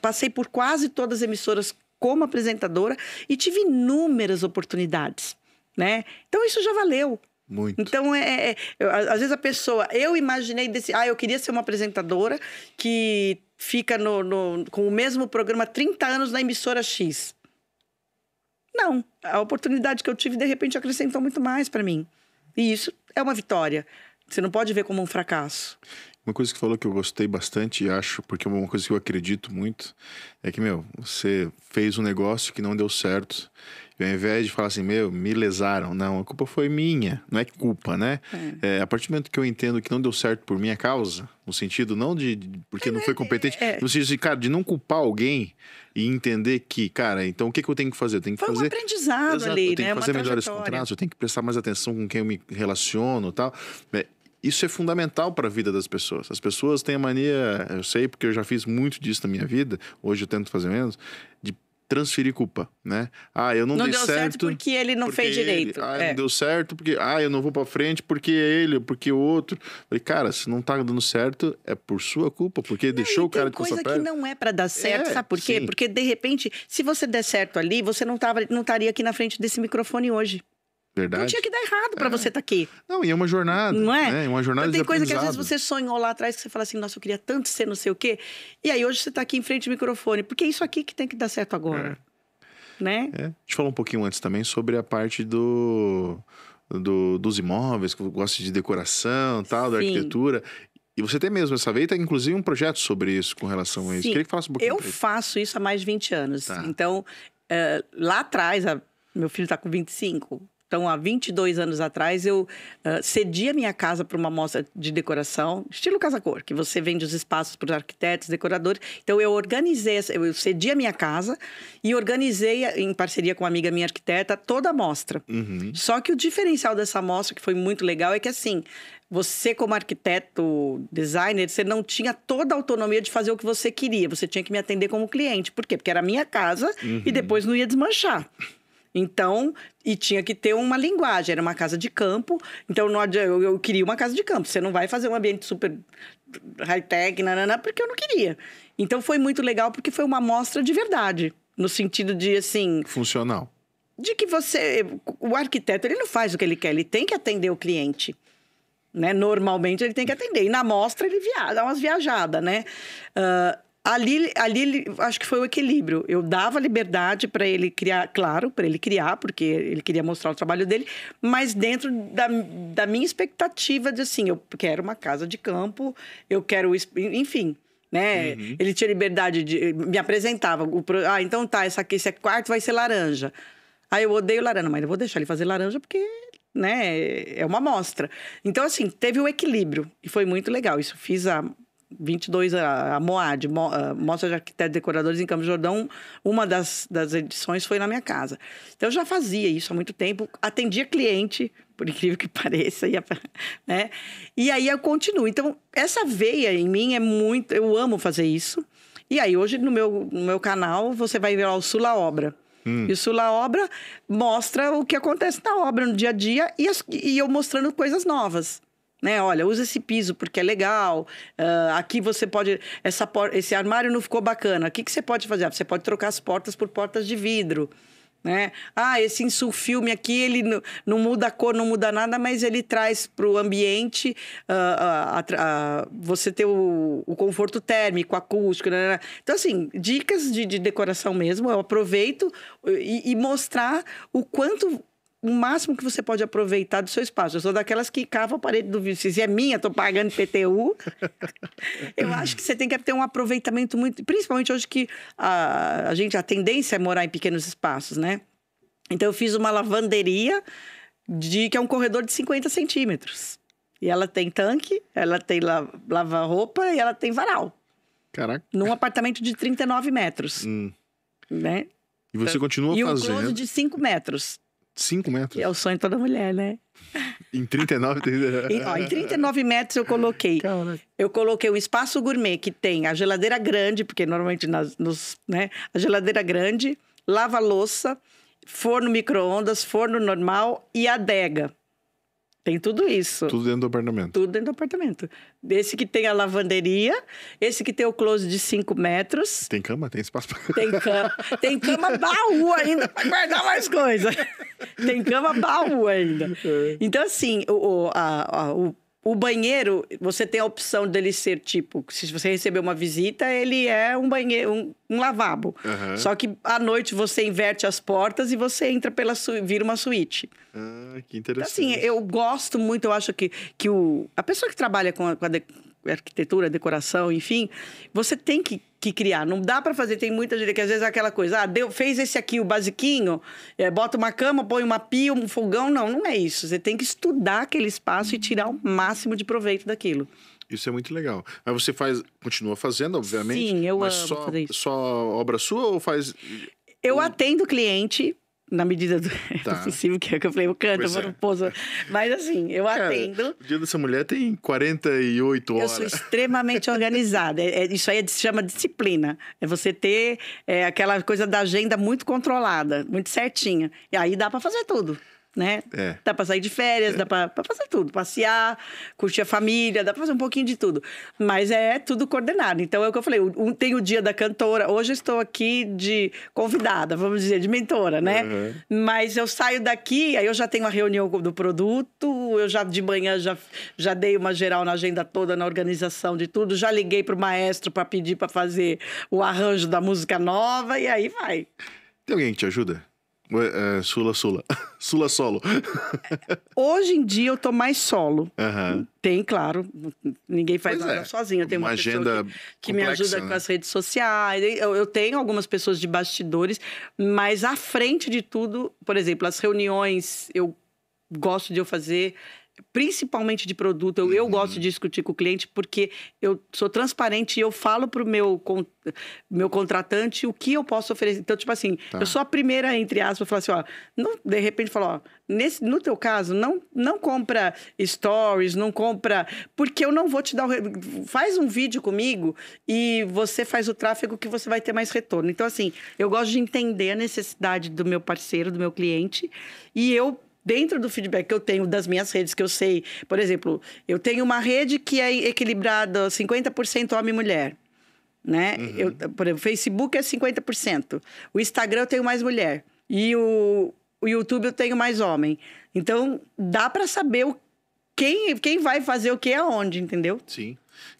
Passei por quase todas as emissoras como apresentadora e tive inúmeras oportunidades, né? Então isso já valeu. Muito. Então, é, é, é eu, às vezes a pessoa. Eu imaginei desse. Ah, eu queria ser uma apresentadora que fica no, no, com o mesmo programa 30 anos na emissora X. Não. A oportunidade que eu tive, de repente, acrescentou muito mais para mim. E isso é uma vitória. Você não pode ver como um fracasso. Uma coisa que falou que eu gostei bastante e acho, porque é uma coisa que eu acredito muito, é que, meu, você fez um negócio que não deu certo ao invés de falar assim, meu, me lesaram. Não, a culpa foi minha. Não é culpa, né? É. É, a partir do momento que eu entendo que não deu certo por minha causa, no sentido não de, de porque é, não foi é, competente, é. no sentido de, cara, de não culpar alguém e entender que, cara, então o que, que eu tenho que fazer? Eu tenho que foi fazer. um aprendizado Exato, ali, eu tenho né? que fazer Uma melhores contratos, eu tenho que prestar mais atenção com quem eu me relaciono tal. É, isso é fundamental para a vida das pessoas. As pessoas têm a mania, eu sei porque eu já fiz muito disso na minha vida, hoje eu tento fazer menos, de transferir culpa, né? Ah, eu não, não dei deu certo, porque ele não porque fez ele, direito. Ah, é. não deu certo porque ah, eu não vou para frente porque ele, porque o outro. Falei, cara, se não tá dando certo é por sua culpa, porque não, deixou o cara de coisa que não é para dar certo, é, sabe por quê? Sim. Porque de repente, se você der certo ali, você não tava não estaria aqui na frente desse microfone hoje. Verdade. Não tinha que dar errado para é. você estar tá aqui. Não, e é uma jornada. Não é? Né? Uma jornada então, tem coisa que às vezes você sonhou lá atrás, que você fala assim, nossa, eu queria tanto ser não sei o quê. E aí hoje você está aqui em frente ao microfone. Porque é isso aqui que tem que dar certo agora. É. Né? É. Deixa eu falar um pouquinho antes também sobre a parte do, do dos imóveis, que eu gosto de decoração tal, Sim. da arquitetura. E você tem mesmo essa veia, tem inclusive um projeto sobre isso com relação a isso. Sim. Queria que falasse um pouquinho. Eu faço isso há mais de 20 anos. Tá. Então, uh, lá atrás, a... meu filho está com 25 então, há 22 anos atrás, eu uh, cedi a minha casa para uma mostra de decoração, estilo casa-cor, que você vende os espaços para os arquitetos, decoradores. Então, eu organizei, eu cedi a minha casa e organizei, em parceria com uma amiga minha arquiteta, toda a mostra. Uhum. Só que o diferencial dessa mostra, que foi muito legal, é que assim, você como arquiteto, designer, você não tinha toda a autonomia de fazer o que você queria. Você tinha que me atender como cliente. Por quê? Porque era a minha casa uhum. e depois não ia desmanchar. Então, e tinha que ter uma linguagem, era uma casa de campo, então eu, queria uma casa de campo. Você não vai fazer um ambiente super high-tech, porque eu não queria. Então foi muito legal porque foi uma amostra de verdade, no sentido de assim. Funcional. De que você. O arquiteto, ele não faz o que ele quer, ele tem que atender o cliente. Né? Normalmente ele tem que atender. E na amostra ele via, dá umas viajadas, né? Uh, ali, ali acho que foi o equilíbrio. Eu dava liberdade para ele criar, claro, para ele criar, porque ele queria mostrar o trabalho dele, mas dentro da, da minha expectativa de assim, eu quero uma casa de campo, eu quero, enfim. Né? Uhum. Ele tinha liberdade de. Me apresentava. O, ah, então tá, essa aqui, esse quarto vai ser laranja. Aí eu odeio laranja, mas eu vou deixar ele fazer laranja porque né, é uma amostra. Então, assim, teve o um equilíbrio e foi muito legal. Isso fiz há 22, a MOAD, Mostra de Arquitetos Decoradores em Campos de Jordão, uma das, das edições foi na minha casa. Então, eu já fazia isso há muito tempo, atendia cliente, por incrível que <laughs> pareça, e, né? e aí eu continuo. Então, essa veia em mim é muito... Eu amo fazer isso. E aí, hoje, no meu, no meu canal, você vai ver lá o Sula Obra. Hum. E o Sula Obra mostra o que acontece na obra, no dia a dia, e, as, e eu mostrando coisas novas né? Olha, usa esse piso porque é legal. Uh, aqui você pode. Essa por... Esse armário não ficou bacana. O que, que você pode fazer? Ah, você pode trocar as portas por portas de vidro. Né? Ah, esse insulfilme aqui, ele não, não muda a cor, não muda nada, mas ele traz para o ambiente uh, uh, uh, você ter o, o, conforto térmico, acústico. Né, né, né? Então, assim, dicas de, de, decoração mesmo, eu aproveito e, e mostrar o quanto o máximo que você pode aproveitar do seu espaço. Eu sou daquelas que cava a parede do vídeo. Se é minha, tô pagando PTU. <laughs> eu acho que você tem que ter um aproveitamento muito. Principalmente hoje que a, a gente, a tendência é morar em pequenos espaços, né? Então eu fiz uma lavanderia de que é um corredor de 50 centímetros. E ela tem tanque, ela tem la, lava-roupa e ela tem varal. Caraca. Num apartamento de 39 metros. Hum. Né? E você então, continua e fazendo. E um close de 5 metros. 5 metros? É o sonho de toda mulher, né? Em 39, <laughs> em, ó, em 39 metros eu coloquei. Caraca. Eu coloquei o espaço gourmet, que tem a geladeira grande, porque normalmente nas, nos, né? A geladeira grande, lava-louça, forno micro-ondas, forno normal e adega. Tem tudo isso. Tudo dentro do apartamento. Tudo dentro do apartamento. Esse que tem a lavanderia, esse que tem o close de 5 metros. Tem cama? Tem espaço pra... Tem cama. Tem cama baú ainda para guardar mais coisa. <laughs> Tem cama baú ainda. É. Então, assim, o, a, a, o o banheiro, você tem a opção dele ser tipo, se você receber uma visita, ele é um banheiro, um, um lavabo. Uhum. Só que à noite você inverte as portas e você entra pela vira uma suíte. Ah, que interessante. Então, assim, eu gosto muito, eu acho que, que o, a pessoa que trabalha com a, com a arquitetura, decoração, enfim, você tem que, que criar. Não dá para fazer, tem muita gente que às vezes é aquela coisa, ah, deu, fez esse aqui, o basiquinho, é, bota uma cama, põe uma pia, um fogão. Não, não é isso. Você tem que estudar aquele espaço e tirar o máximo de proveito daquilo. Isso é muito legal. Mas você faz, continua fazendo, obviamente. Sim, eu mas amo só, fazer isso. Só obra sua ou faz? Eu um... atendo cliente na medida do <laughs> é tá. possível, que é o que eu falei, eu canto, eu vou é. Mas assim, eu Cara, atendo. O dia dessa mulher tem 48 horas. Eu sou extremamente <laughs> organizada. É, é, isso aí é se chama disciplina. É você ter aquela coisa da agenda muito controlada, muito certinha. E aí dá para fazer tudo né? É. Dá pra sair de férias, é. dá pra, pra, fazer tudo, passear, curtir a família, dá pra fazer um pouquinho de tudo. Mas é tudo coordenado. Então é o que eu falei: um, tem o dia da cantora, hoje eu estou aqui de convidada, vamos dizer, de mentora, né? Uhum. Mas eu saio daqui, aí eu já tenho a reunião do produto, eu já de manhã já, já dei uma geral na agenda toda, na organização de tudo, já liguei pro maestro para pedir para fazer o arranjo da música nova, e aí vai. Tem alguém que te ajuda? É, Sula, Sula. <laughs> Sula solo. <laughs> Hoje em dia eu tô mais solo. Uhum. Tem, claro. Ninguém faz pois nada é. sozinho. Eu tenho uma, uma agenda que, que complexa, me ajuda né? com as redes sociais. Eu, eu, tenho algumas pessoas de bastidores, mas à frente de tudo, por exemplo, as reuniões, eu gosto de eu fazer principalmente de produto, eu, uhum. eu, gosto de discutir com o cliente porque eu sou transparente e eu falo para o meu, meu contratante o que eu posso oferecer. Então, tipo assim, tá. eu sou a primeira, entre aspas, falar assim, ó, não, de repente falou ó, nesse, no teu caso, não, não compra stories, não compra, porque eu não vou te dar o... Faz um vídeo comigo e você faz o tráfego que você vai ter mais retorno. Então, assim, eu gosto de entender a necessidade do meu parceiro, do meu cliente e eu dentro do feedback que eu tenho das minhas redes, que eu sei, por exemplo, eu tenho uma rede que é equilibrada 50% homem e mulher. Né? Uhum. Eu, por exemplo, Facebook é 50%. O Instagram eu tenho mais mulher. E o, o YouTube eu tenho mais homem. Então, dá para saber o, quem, quem vai fazer o que aonde, entendeu? Sim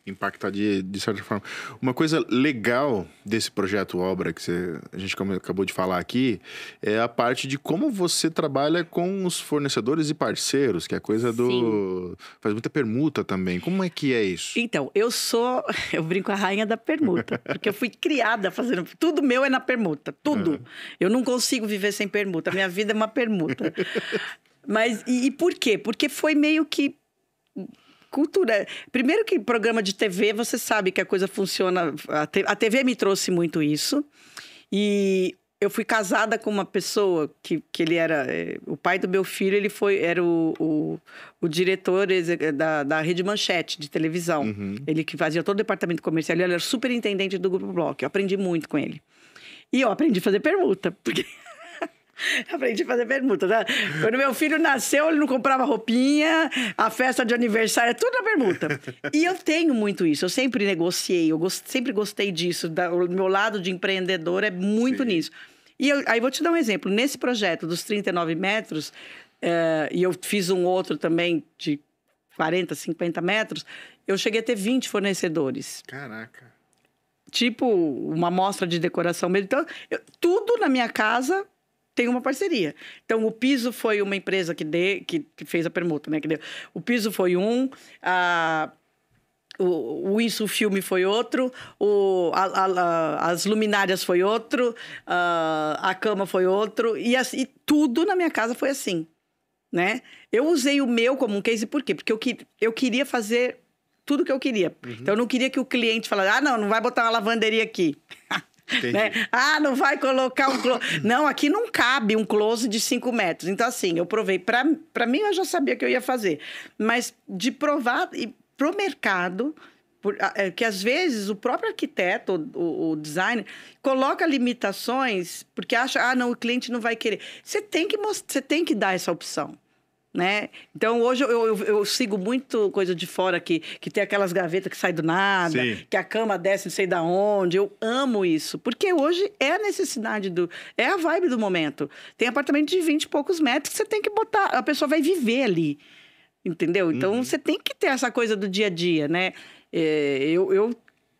impactar de, de certa forma. Uma coisa legal desse projeto Obra, que você, a gente acabou de falar aqui, é a parte de como você trabalha com os fornecedores e parceiros, que é a coisa do. Sim. faz muita permuta também. Como é que é isso? Então, eu sou. <laughs> eu brinco a rainha da permuta, porque eu fui criada fazendo. Tudo meu é na permuta, tudo. Uhum. Eu não consigo viver sem permuta, minha vida é uma permuta. <laughs> Mas, e, e por quê? Porque foi meio que cultura. Primeiro que programa de TV, você sabe que a coisa funciona. A TV me trouxe muito isso. E eu fui casada com uma pessoa que, que ele era é, o pai do meu filho ele foi era o, o, o diretor da, da rede manchete de televisão uhum. ele que fazia todo o departamento comercial ele era superintendente do grupo bloco eu aprendi muito com ele e eu aprendi a fazer permuta porque <laughs> Aprendi a fazer permuta, né? Quando meu filho nasceu, ele não comprava roupinha, a festa de aniversário, é tudo na permuta. <laughs> E eu tenho muito isso, eu sempre negociei, eu gost... sempre gostei disso. Da... O meu lado de empreendedor é muito Sim. nisso. E eu... aí vou te dar um exemplo. Nesse projeto dos 39 metros, é... e eu fiz um outro também de 40, 50 metros, eu cheguei a ter 20 fornecedores. Caraca. Tipo uma amostra de decoração. Então, eu... tudo na minha casa tem uma parceria. Então, o piso foi uma empresa que, de que, que fez a permuta, né? Que deu. O piso foi um, a, o, o Isso Filme foi outro, o, a, a, as luminárias foi outro, a, a cama foi outro, e, assim, tudo na minha casa foi assim, né? Eu usei o meu como um case, por quê? Porque eu, que, eu queria fazer tudo que eu queria. Uhum. Então, eu não queria que o cliente falasse, ah, não, não vai botar uma lavanderia aqui. <laughs> Né? Ah, não vai colocar um close. <laughs> não, aqui não cabe um close de 5 metros. Então, assim, eu provei. Para mim, eu já sabia que eu ia fazer. Mas de provar e para o mercado, por, é, que às vezes o próprio arquiteto, o, o, designer, coloca limitações porque acha, ah, não, o cliente não vai querer. Você tem que, você tem que dar essa opção. Né? Então, hoje eu, eu, eu, sigo muito coisa de fora que, que tem aquelas gavetas que saem do nada, Sim. que a cama desce não sei da onde. Eu amo isso, porque hoje é a necessidade do. É a vibe do momento. Tem apartamento de 20 e poucos metros que você tem que botar. A pessoa vai viver ali. Entendeu? Então, uhum. você tem que ter essa coisa do dia a dia, né? É, eu, eu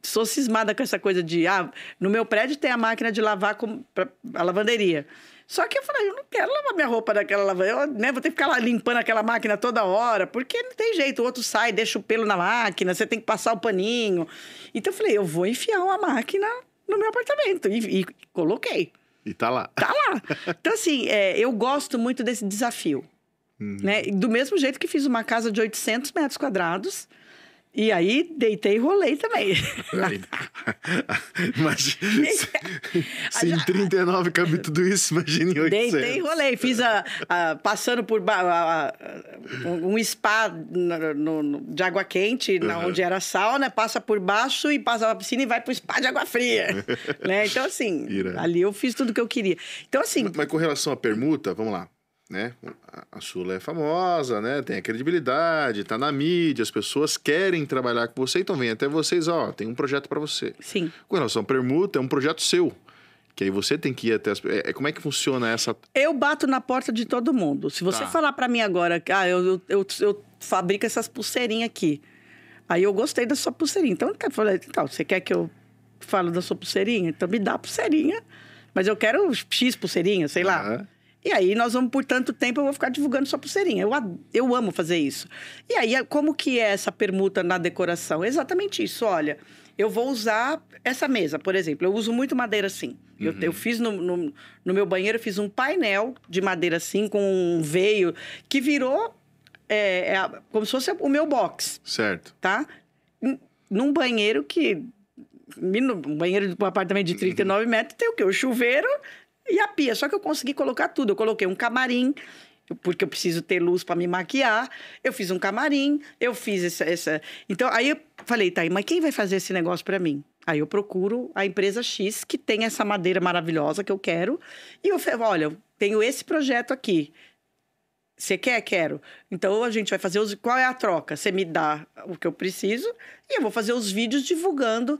sou cismada com essa coisa de. Ah, no meu prédio tem a máquina de lavar com, pra, a lavanderia. Só que eu falei, eu não quero lavar minha roupa naquela lavanderia, né? Vou ter que ficar lá limpando aquela máquina toda hora, porque não tem jeito. O outro sai, deixa o pelo na máquina, você tem que passar o paninho. Então eu falei, eu vou enfiar uma máquina no meu apartamento. E, e coloquei. E tá lá. Tá lá. Então, assim, é, eu gosto muito desse desafio. Uhum. Né? Do mesmo jeito que fiz uma casa de 800 metros quadrados, e aí deitei e rolei também. imagina. se em 39 cabe tudo isso, imagina em 800. Deitei e rolei. Fiz a, a passando por a, a, um spa no, no, de água quente, uhum. onde era sauna, passa por baixo e passa na piscina e vai para o spa de água fria. <laughs> né? Então, assim, Irã. ali eu fiz tudo que eu queria. Então, assim. Mas com relação à permuta, vamos lá né? A Sula é famosa, né? Tem a credibilidade, tá na mídia, as pessoas querem trabalhar com você, então vem até vocês, ó, tem um projeto para você. Sim. Com relação à permuta, é um projeto seu. Que aí você tem que ir até as... É, é, como é que funciona essa... Eu bato na porta de todo mundo. Se você tá. falar para mim agora, ah, eu, eu, eu, eu fabrico essas pulseirinhas aqui. Aí eu gostei da sua pulseirinha. Então, eu falei, então, você quer que eu fale da sua pulseirinha? Então me dá a pulseirinha, mas eu quero X pulseirinha, sei lá. E aí nós vamos por tanto tempo, eu vou ficar divulgando sua pulseirinha. Eu, eu amo fazer isso. E aí, como que é essa permuta na decoração? É exatamente isso. Olha, eu vou usar essa mesa, por exemplo. Eu uso muito madeira assim. Uhum. Eu, eu, fiz no, no, no, meu banheiro, eu fiz um painel de madeira assim, com um veio, que virou é, é, como se fosse o meu box. Certo. Tá? Num banheiro que. Um banheiro de um apartamento de 39 uhum. metros tem o quê? O chuveiro e a pia. Só que eu consegui colocar tudo. Eu coloquei um camarim, porque eu preciso ter luz para me maquiar. Eu fiz um camarim, eu fiz essa, essa. Então, aí eu falei, tá, mas quem vai fazer esse negócio para mim? Aí eu procuro a empresa X que tem essa madeira maravilhosa que eu quero. E eu falo, olha, tenho esse projeto aqui. Você quer? Quero. Então a gente vai fazer os. Qual é a troca? Você me dá o que eu preciso e eu vou fazer os vídeos divulgando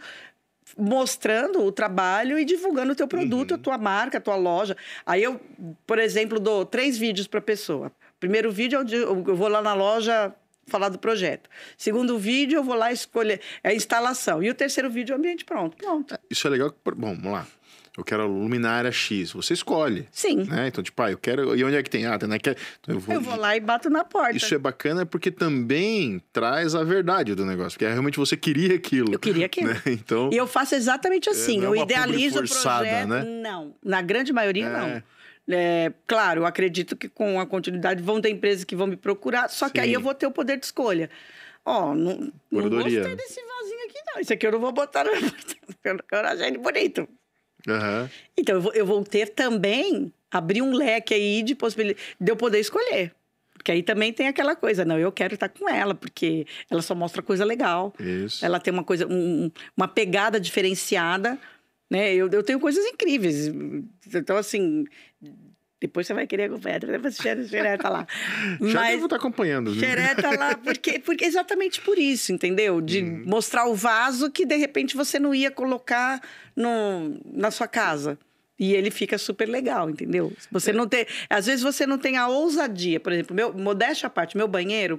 mostrando o trabalho e divulgando o teu produto, uhum. a tua marca, a tua loja. Aí eu, por exemplo, dou três vídeos para a pessoa. Primeiro vídeo é eu vou lá na loja falar do projeto. Segundo vídeo eu vou lá escolher a é instalação e o terceiro vídeo o ambiente pronto. Pronto. É, isso é legal. Bom, vamos lá eu quero a luminária X. Você escolhe. Sim. Né? Então, tipo, ah, eu quero. E onde é que tem? Ah, tem naquela. Então, eu, vou... eu vou lá e bato na porta. Isso é bacana porque também traz a verdade do negócio. Porque é realmente você queria aquilo. Eu queria aquilo. <laughs> Né? Então, e eu faço exatamente é, assim. É, eu idealizo forçada, o projeto. Né? Não. Na grande maioria, é. não. É, claro, eu acredito que com a continuidade vão ter empresas que vão me procurar, só que aí eu vou ter o poder de escolha. Ó, oh, não, não gostei desse vasinho aqui, não. Isso aqui eu não vou botar no <laughs> meu apartamento. Eu bonito. Uhum. Então, eu vou, eu vou ter também, abrir um leque aí de possibilidade, de eu poder escolher. Porque aí também tem aquela coisa, não, eu quero estar com ela, porque ela só mostra coisa legal. Isso. Ela tem uma coisa, um, uma pegada diferenciada, né? Eu, eu tenho coisas incríveis. Então, assim, depois você vai querer acompanhar, depois você xereta lá. <laughs> Mas, Já devo estar tá acompanhando. Viu? Xereta lá, porque, porque exatamente por isso, entendeu? De hum. mostrar o vaso que, de repente, você não ia colocar no, na sua casa. E ele fica super legal, entendeu? Você não tem... Às vezes você não tem a ousadia. Por exemplo, meu, modéstia à parte, meu banheiro,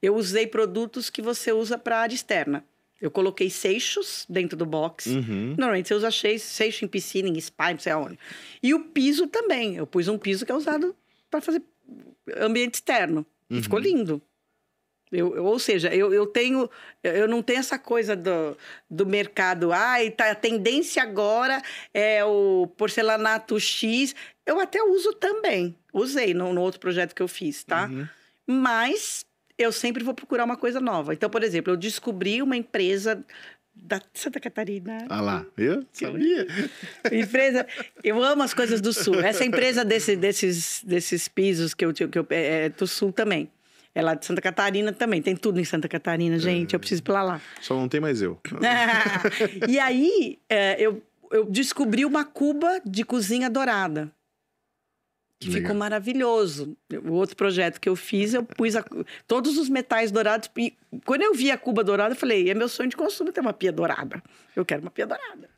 eu usei produtos que você usa para área externa. Eu coloquei seixos dentro do box. Uhum. Normalmente você usa seixo em piscina, em spa, não sei aonde. E o piso também. Eu pus um piso que é usado para fazer ambiente externo. Uhum. ficou lindo. Eu, eu, ou seja, eu, eu tenho, eu não tenho essa coisa do, do mercado. Ai, tá, a tendência agora é o porcelanato X. Eu até uso também. Usei no, no outro projeto que eu fiz, tá? Uhum. Mas eu sempre vou procurar uma coisa nova. Então, por exemplo, eu descobri uma empresa da Santa Catarina. Ah lá, eu sabia. <laughs> Empresa, eu amo as coisas do Sul. Essa empresa desse, desses, desses pisos que eu que eu, é, é do Sul também. É lá de Santa Catarina também. Tem tudo em Santa Catarina, é. gente. É. Eu preciso ir pra lá. Só não tem mais eu. <laughs> e aí, é, eu, eu descobri uma cuba de cozinha dourada que Legal. ficou maravilhoso. O outro projeto que eu fiz, eu pus a, todos os metais dourados. E quando eu vi a cuba dourada, eu falei: é meu sonho de consumo ter uma pia dourada. Eu quero uma pia dourada.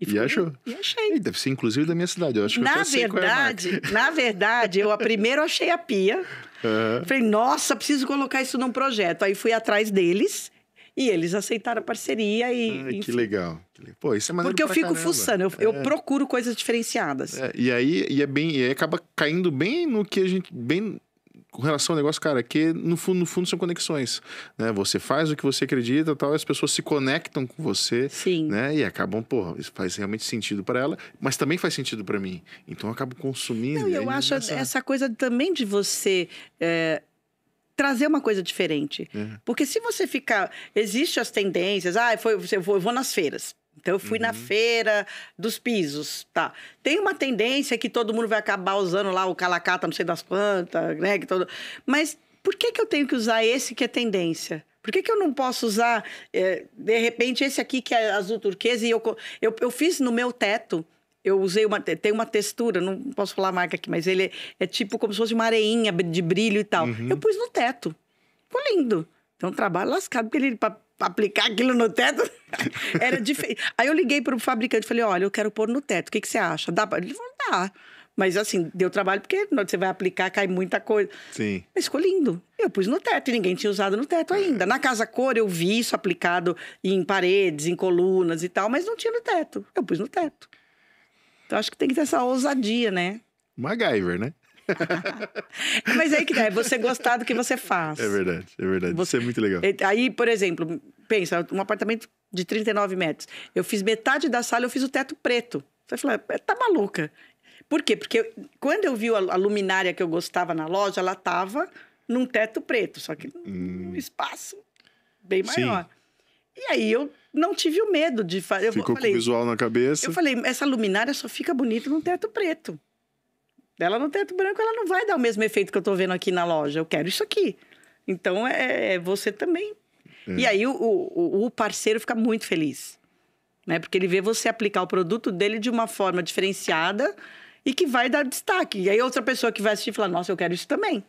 E, e achou? E achei. E deve ser inclusive da minha cidade. Eu acho na que eu é verdade, é na verdade, eu a primeiro achei a pia. Uhum. Falei, nossa, preciso colocar isso num projeto. Aí fui atrás deles e eles aceitaram a parceria e. que legal. Pô, isso é maneiro Porque eu fico caramba. fuçando, eu, é. eu, procuro coisas diferenciadas. É, e aí e é bem, e aí acaba caindo bem no que a gente. bem com relação ao negócio, cara, que no fundo, no fundo são conexões, né? Você faz o que você acredita, tal, as pessoas se conectam com você, Sim. né? E acabam, pô isso faz realmente sentido para ela, mas também faz sentido para mim. Então eu acabo consumindo. Não, eu acho essa... essa coisa também de você é, trazer uma coisa diferente. Uhum. Porque se você ficar. Existem as tendências, ah, foi, eu, vou, eu vou nas feiras. Então eu fui uhum. na feira dos pisos, tá? Tem uma tendência que todo mundo vai acabar usando lá o calacata, não sei das quantas, né? Que todo... Mas por que, que eu tenho que usar esse que é tendência? Por que, que eu não posso usar, é, de repente, esse aqui que é azul turquesa e eu, eu, eu fiz no meu teto eu usei uma tem uma textura, não posso falar a marca aqui, mas ele é, é tipo como se fosse uma areinha de brilho e tal. Uhum. Eu pus no teto. Ficou lindo. Então trabalho lascado porque ele para aplicar aquilo no teto <laughs> era difícil. Aí eu liguei para o fabricante, falei: "Olha, eu quero pôr no teto. O que que você acha? Dá pra... Ele falou: "Dá". Mas assim, deu trabalho porque você vai aplicar, cai muita coisa. Sim. Mas ficou lindo. Eu pus no teto e ninguém tinha usado no teto ainda. É. Na casa cor eu vi isso aplicado em paredes, em colunas e tal, mas não tinha no teto. Eu pus no teto. Então acho que tem que ter essa ousadia, né? MacGyver, né? <laughs> Mas aí que dá, tá, é você gostar do que você faz. É verdade, é verdade. Você, é muito legal. É, aí, por exemplo, pensa, um apartamento de 39 metros. Eu fiz metade da sala, eu fiz o teto preto. Você fala, é, tá maluca. Por quê? Porque quando eu vi a, a luminária que eu gostava na loja, ela tava num teto preto, só que num hum. espaço bem maior. Sim. E aí eu não tive o medo de fazer. Ficou falei, com o visual na cabeça. Eu falei, essa luminária só fica bonita num teto preto. Ela no teto branco, ela não vai dar o mesmo efeito que eu estou vendo aqui na loja. Eu quero isso aqui. Então, é, é, é você também. É. E aí, o, o, o parceiro fica muito feliz. Né? Porque ele vê você aplicar o produto dele de uma forma diferenciada e que vai dar destaque. E aí outra pessoa que vai assistir fala, nossa, eu quero isso também.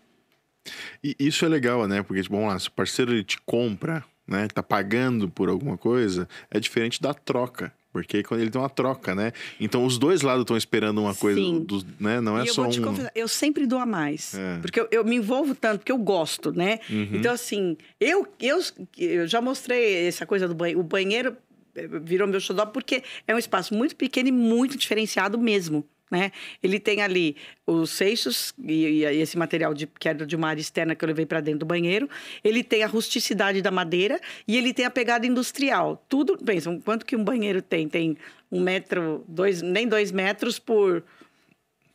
E isso é legal, né? Porque, bom, lá, se o parceiro ele te compra, né, tá pagando por alguma coisa, é diferente da troca. Porque quando ele tem uma troca, né? Então os dois lados estão esperando uma coisa, do, né? Não é e só eu um. eu sempre dou a mais, é. porque eu, eu, me envolvo tanto, porque eu gosto, né? Uhum. Então assim, eu, eu, eu já mostrei essa coisa do banheiro. O banheiro eh, virou meu xodó porque é um espaço muito pequeno e muito diferenciado mesmo. Né? Ele tem ali os seixos e, e esse material de queda de uma área externa que eu levei para dentro do banheiro. Ele tem a rusticidade da madeira e ele tem a pegada industrial. Tudo, pensam, quanto que um banheiro tem? Tem um metro, dois, nem dois metros por,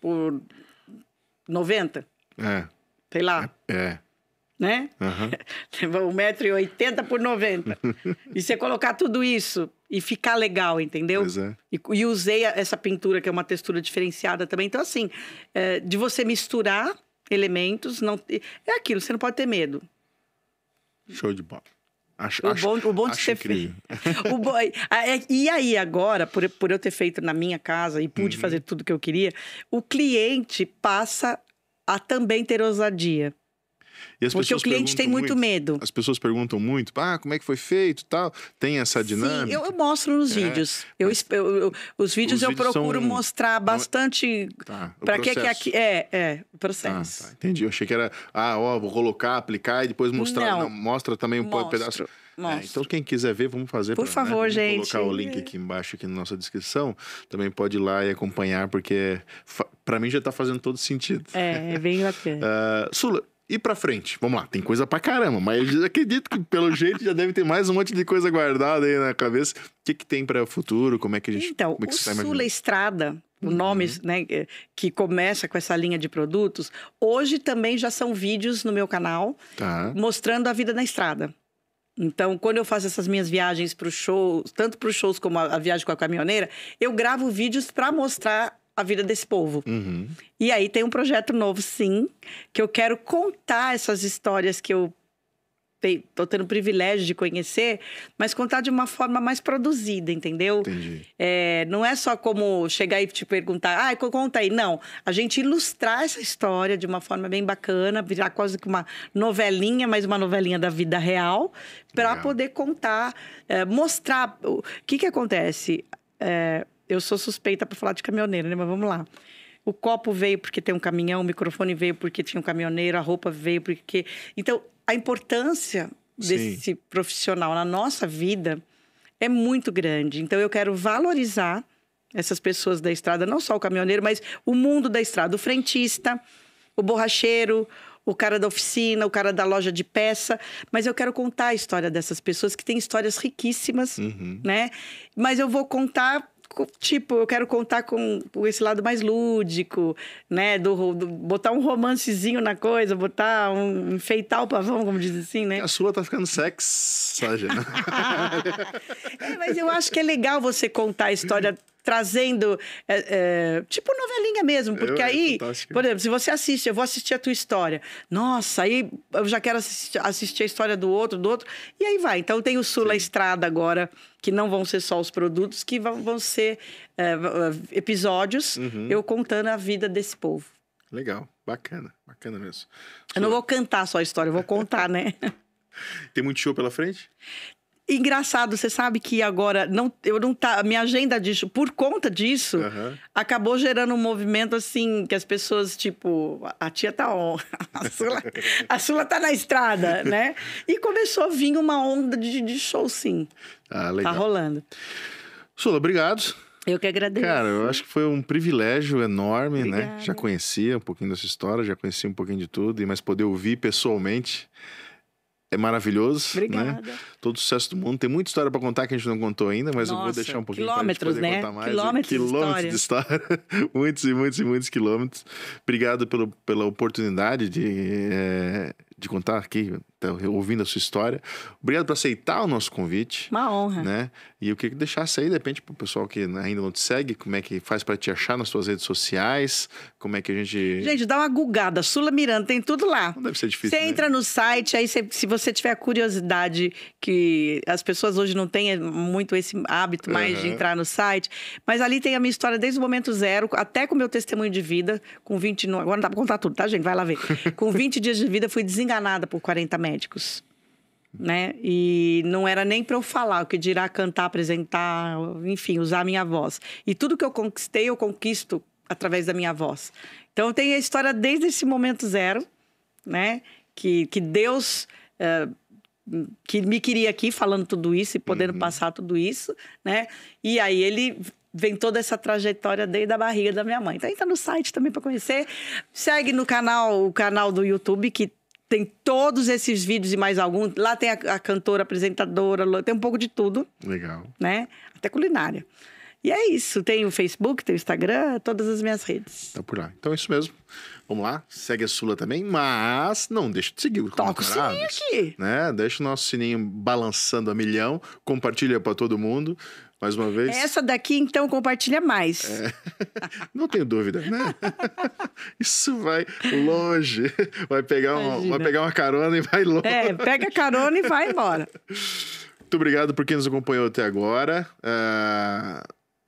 por 90? É. Sei lá. É. é né? Uhum. <laughs> 1,80m por 90. <laughs> e você colocar tudo isso e ficar legal, entendeu? Pois é. E, e, usei essa pintura, que é uma textura diferenciada também. Então, assim, é, de você misturar elementos, não é aquilo, você não pode ter medo. Show de bola. Acho, o, acho, bom, o bom de ter feito. Bo... É, é, e aí, agora, por, por eu ter feito na minha casa e pude uhum. fazer tudo que eu queria, o cliente passa a também ter ousadia. Porque o cliente tem muito, muito, medo. As pessoas perguntam muito, ah, como é que foi feito tal. Tem essa dinâmica? Sim, eu, eu mostro nos é, vídeos. Eu, eu, eu, os vídeos os eu procuro são... mostrar é- bastante tá, para que aqui é, é o processo. Ah, tá, entendi. Eu achei que era, ah, ó, vou colocar, aplicar e depois mostrar. Não, Não mostra também um mostro. pedaço. É, então, quem quiser ver, vamos fazer. Por pra, né? favor, né? gente. colocar o é. link aqui embaixo, aqui na nossa descrição. Também pode ir lá e acompanhar, porque é para mim já está fazendo todo sentido. É, é bem <laughs> bacana. uh, Sula, e pra frente? Vamos lá, tem coisa pra caramba, mas acredito que pelo jeito já deve ter mais um monte de coisa guardada aí na cabeça. O que, que tem para o futuro? Como é que a gente. Então, como é que o tá Sula Estrada, o uhum. nome uhum. né, que começa com essa linha de produtos, hoje também já são vídeos no meu canal tá. mostrando a vida na estrada. Então, quando eu faço essas minhas viagens para os shows, tanto para os shows como a, a, viagem com a caminhoneira, eu gravo vídeos para mostrar a vida desse povo. Uhum. E aí tem um projeto novo, sim, que eu quero contar essas histórias que eu estou tendo o privilégio de conhecer, mas contar de uma forma mais produzida, entendeu? Entendi. É, não é só como chegar e te perguntar, ah, conta aí. Não, a gente ilustrar essa história de uma forma bem bacana, virar quase que uma novelinha, mas uma novelinha da vida real, para poder contar, é, mostrar o que, que acontece. É, eu sou suspeita para falar de caminhoneiro, né? Mas vamos lá. O copo veio porque tem um caminhão, o microfone veio porque tinha um caminhoneiro, a roupa veio porque. Então, a importância desse Sim. profissional na nossa vida é muito grande. Então, eu quero valorizar essas pessoas da estrada, não só o caminhoneiro, mas o mundo da estrada, o frentista, o borracheiro, o cara da oficina, o cara da loja de peça, mas eu quero contar a história dessas pessoas que têm histórias riquíssimas, uhum. né? Mas eu vou contar tipo, eu quero contar com esse lado mais lúdico, né? Do, do botar um romancezinho na coisa, botar um enfeitar o pavão, como diz assim, né? A sua tá ficando sex, né? <laughs> é, mas eu acho que é legal você contar a história trazendo é, é, tipo novelinha mesmo, porque eu, é, aí, é por exemplo, se você assiste, eu vou assistir a tua história. Nossa, aí eu já quero assistir, assistir a história do outro, do outro, e aí vai. Então tem o Sula Sim. Estrada agora, que não vão ser só os produtos, que vão, vão ser é, episódios uhum. eu contando a vida desse povo. Legal, bacana, bacana mesmo. Sula... Eu não vou cantar só a história, eu vou contar, né? <laughs> Tem muito show pela frente? Engraçado, você sabe que agora não, eu não tá, minha agenda disso, por conta disso, uhum. acabou gerando um movimento assim que as pessoas tipo, a tia tá on, <laughs> a Sula, a Sula tá na estrada, né? E começou a vir uma onda de, de show sim. Ah, legal. Tá rolando. Sula, obrigado. Eu que agradeço. Cara, eu acho que foi um privilégio enorme, né? Obrigada. né? Já conhecia um pouquinho dessa história, já conhecia um pouquinho de tudo, mas poder ouvir pessoalmente é maravilhoso. Né? Obrigada. Né? Todo o sucesso do mundo. Tem muita história para contar que a gente não contou ainda, mas Nossa, eu vou deixar um pouquinho quilômetros, pra né? mais. Quilômetros, quilômetros de história. De <laughs> história. muitos e muitos e muitos quilômetros. Obrigado pelo, pela oportunidade de, é, de contar aqui está ouvindo a sua história. Obrigado por aceitar o nosso convite. Uma honra. Né? E eu queria que deixasse aí, de repente, para o pessoal que ainda não te segue, como é que faz para te achar nas suas redes sociais, como é que a gente... Gente, dá uma gugada, Sula Miranda, tem tudo lá. Não deve ser difícil, Você né? entra no site, aí cê, se você tiver a curiosidade, que as pessoas hoje não têm muito esse hábito mais uhum. de entrar no site, mas ali tem a minha história desde o momento zero, até com o meu testemunho de vida, com 29... Agora não dá para contar tudo, tá, gente? Vai lá ver. <laughs> Com 20 dias de vida, fui desenganada por 40 metros médicos, né? E não era nem para eu falar, o que dirá cantar, apresentar, enfim, usar a minha voz. E tudo que eu conquistei, eu conquisto através da minha voz. Então, tem a história desde esse momento zero, né? Que, que Deus... Uh, que me queria aqui falando tudo isso e podendo uhum. passar tudo isso, né? E aí ele vem toda essa trajetória desde a barriga da minha mãe. Então entra no site também para conhecer. Segue no canal, o canal do YouTube que tem todos esses vídeos e mais alguns. Lá tem a, a cantora, apresentadora, tem um pouco de tudo. Legal. Né? Até culinária. E é isso. Tem o Facebook, tem o Instagram, todas as minhas redes. Tá por lá. Então é isso mesmo. Vamos lá, segue a Sula também, mas não deixa de seguir. Toca o sininho aqui. Né? Deixa o nosso sininho balançando a milhão, compartilha para todo mundo mais uma vez. Essa daqui, então, compartilha mais. É. <laughs> Não tenho dúvida, né? <laughs> Isso vai longe. Vai pegar, vai pegar uma carona e vai longe. É, pega a carona e vai embora. Muito obrigado por quem nos acompanhou até agora. Uh,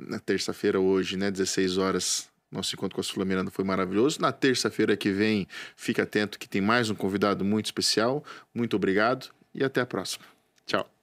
na terça-feira, hoje, né, 16 horas, nosso encontro com a Sula Miranda foi maravilhoso. Na terça-feira que vem, fica atento que tem mais um convidado muito especial. Muito obrigado e até a próxima. Tchau.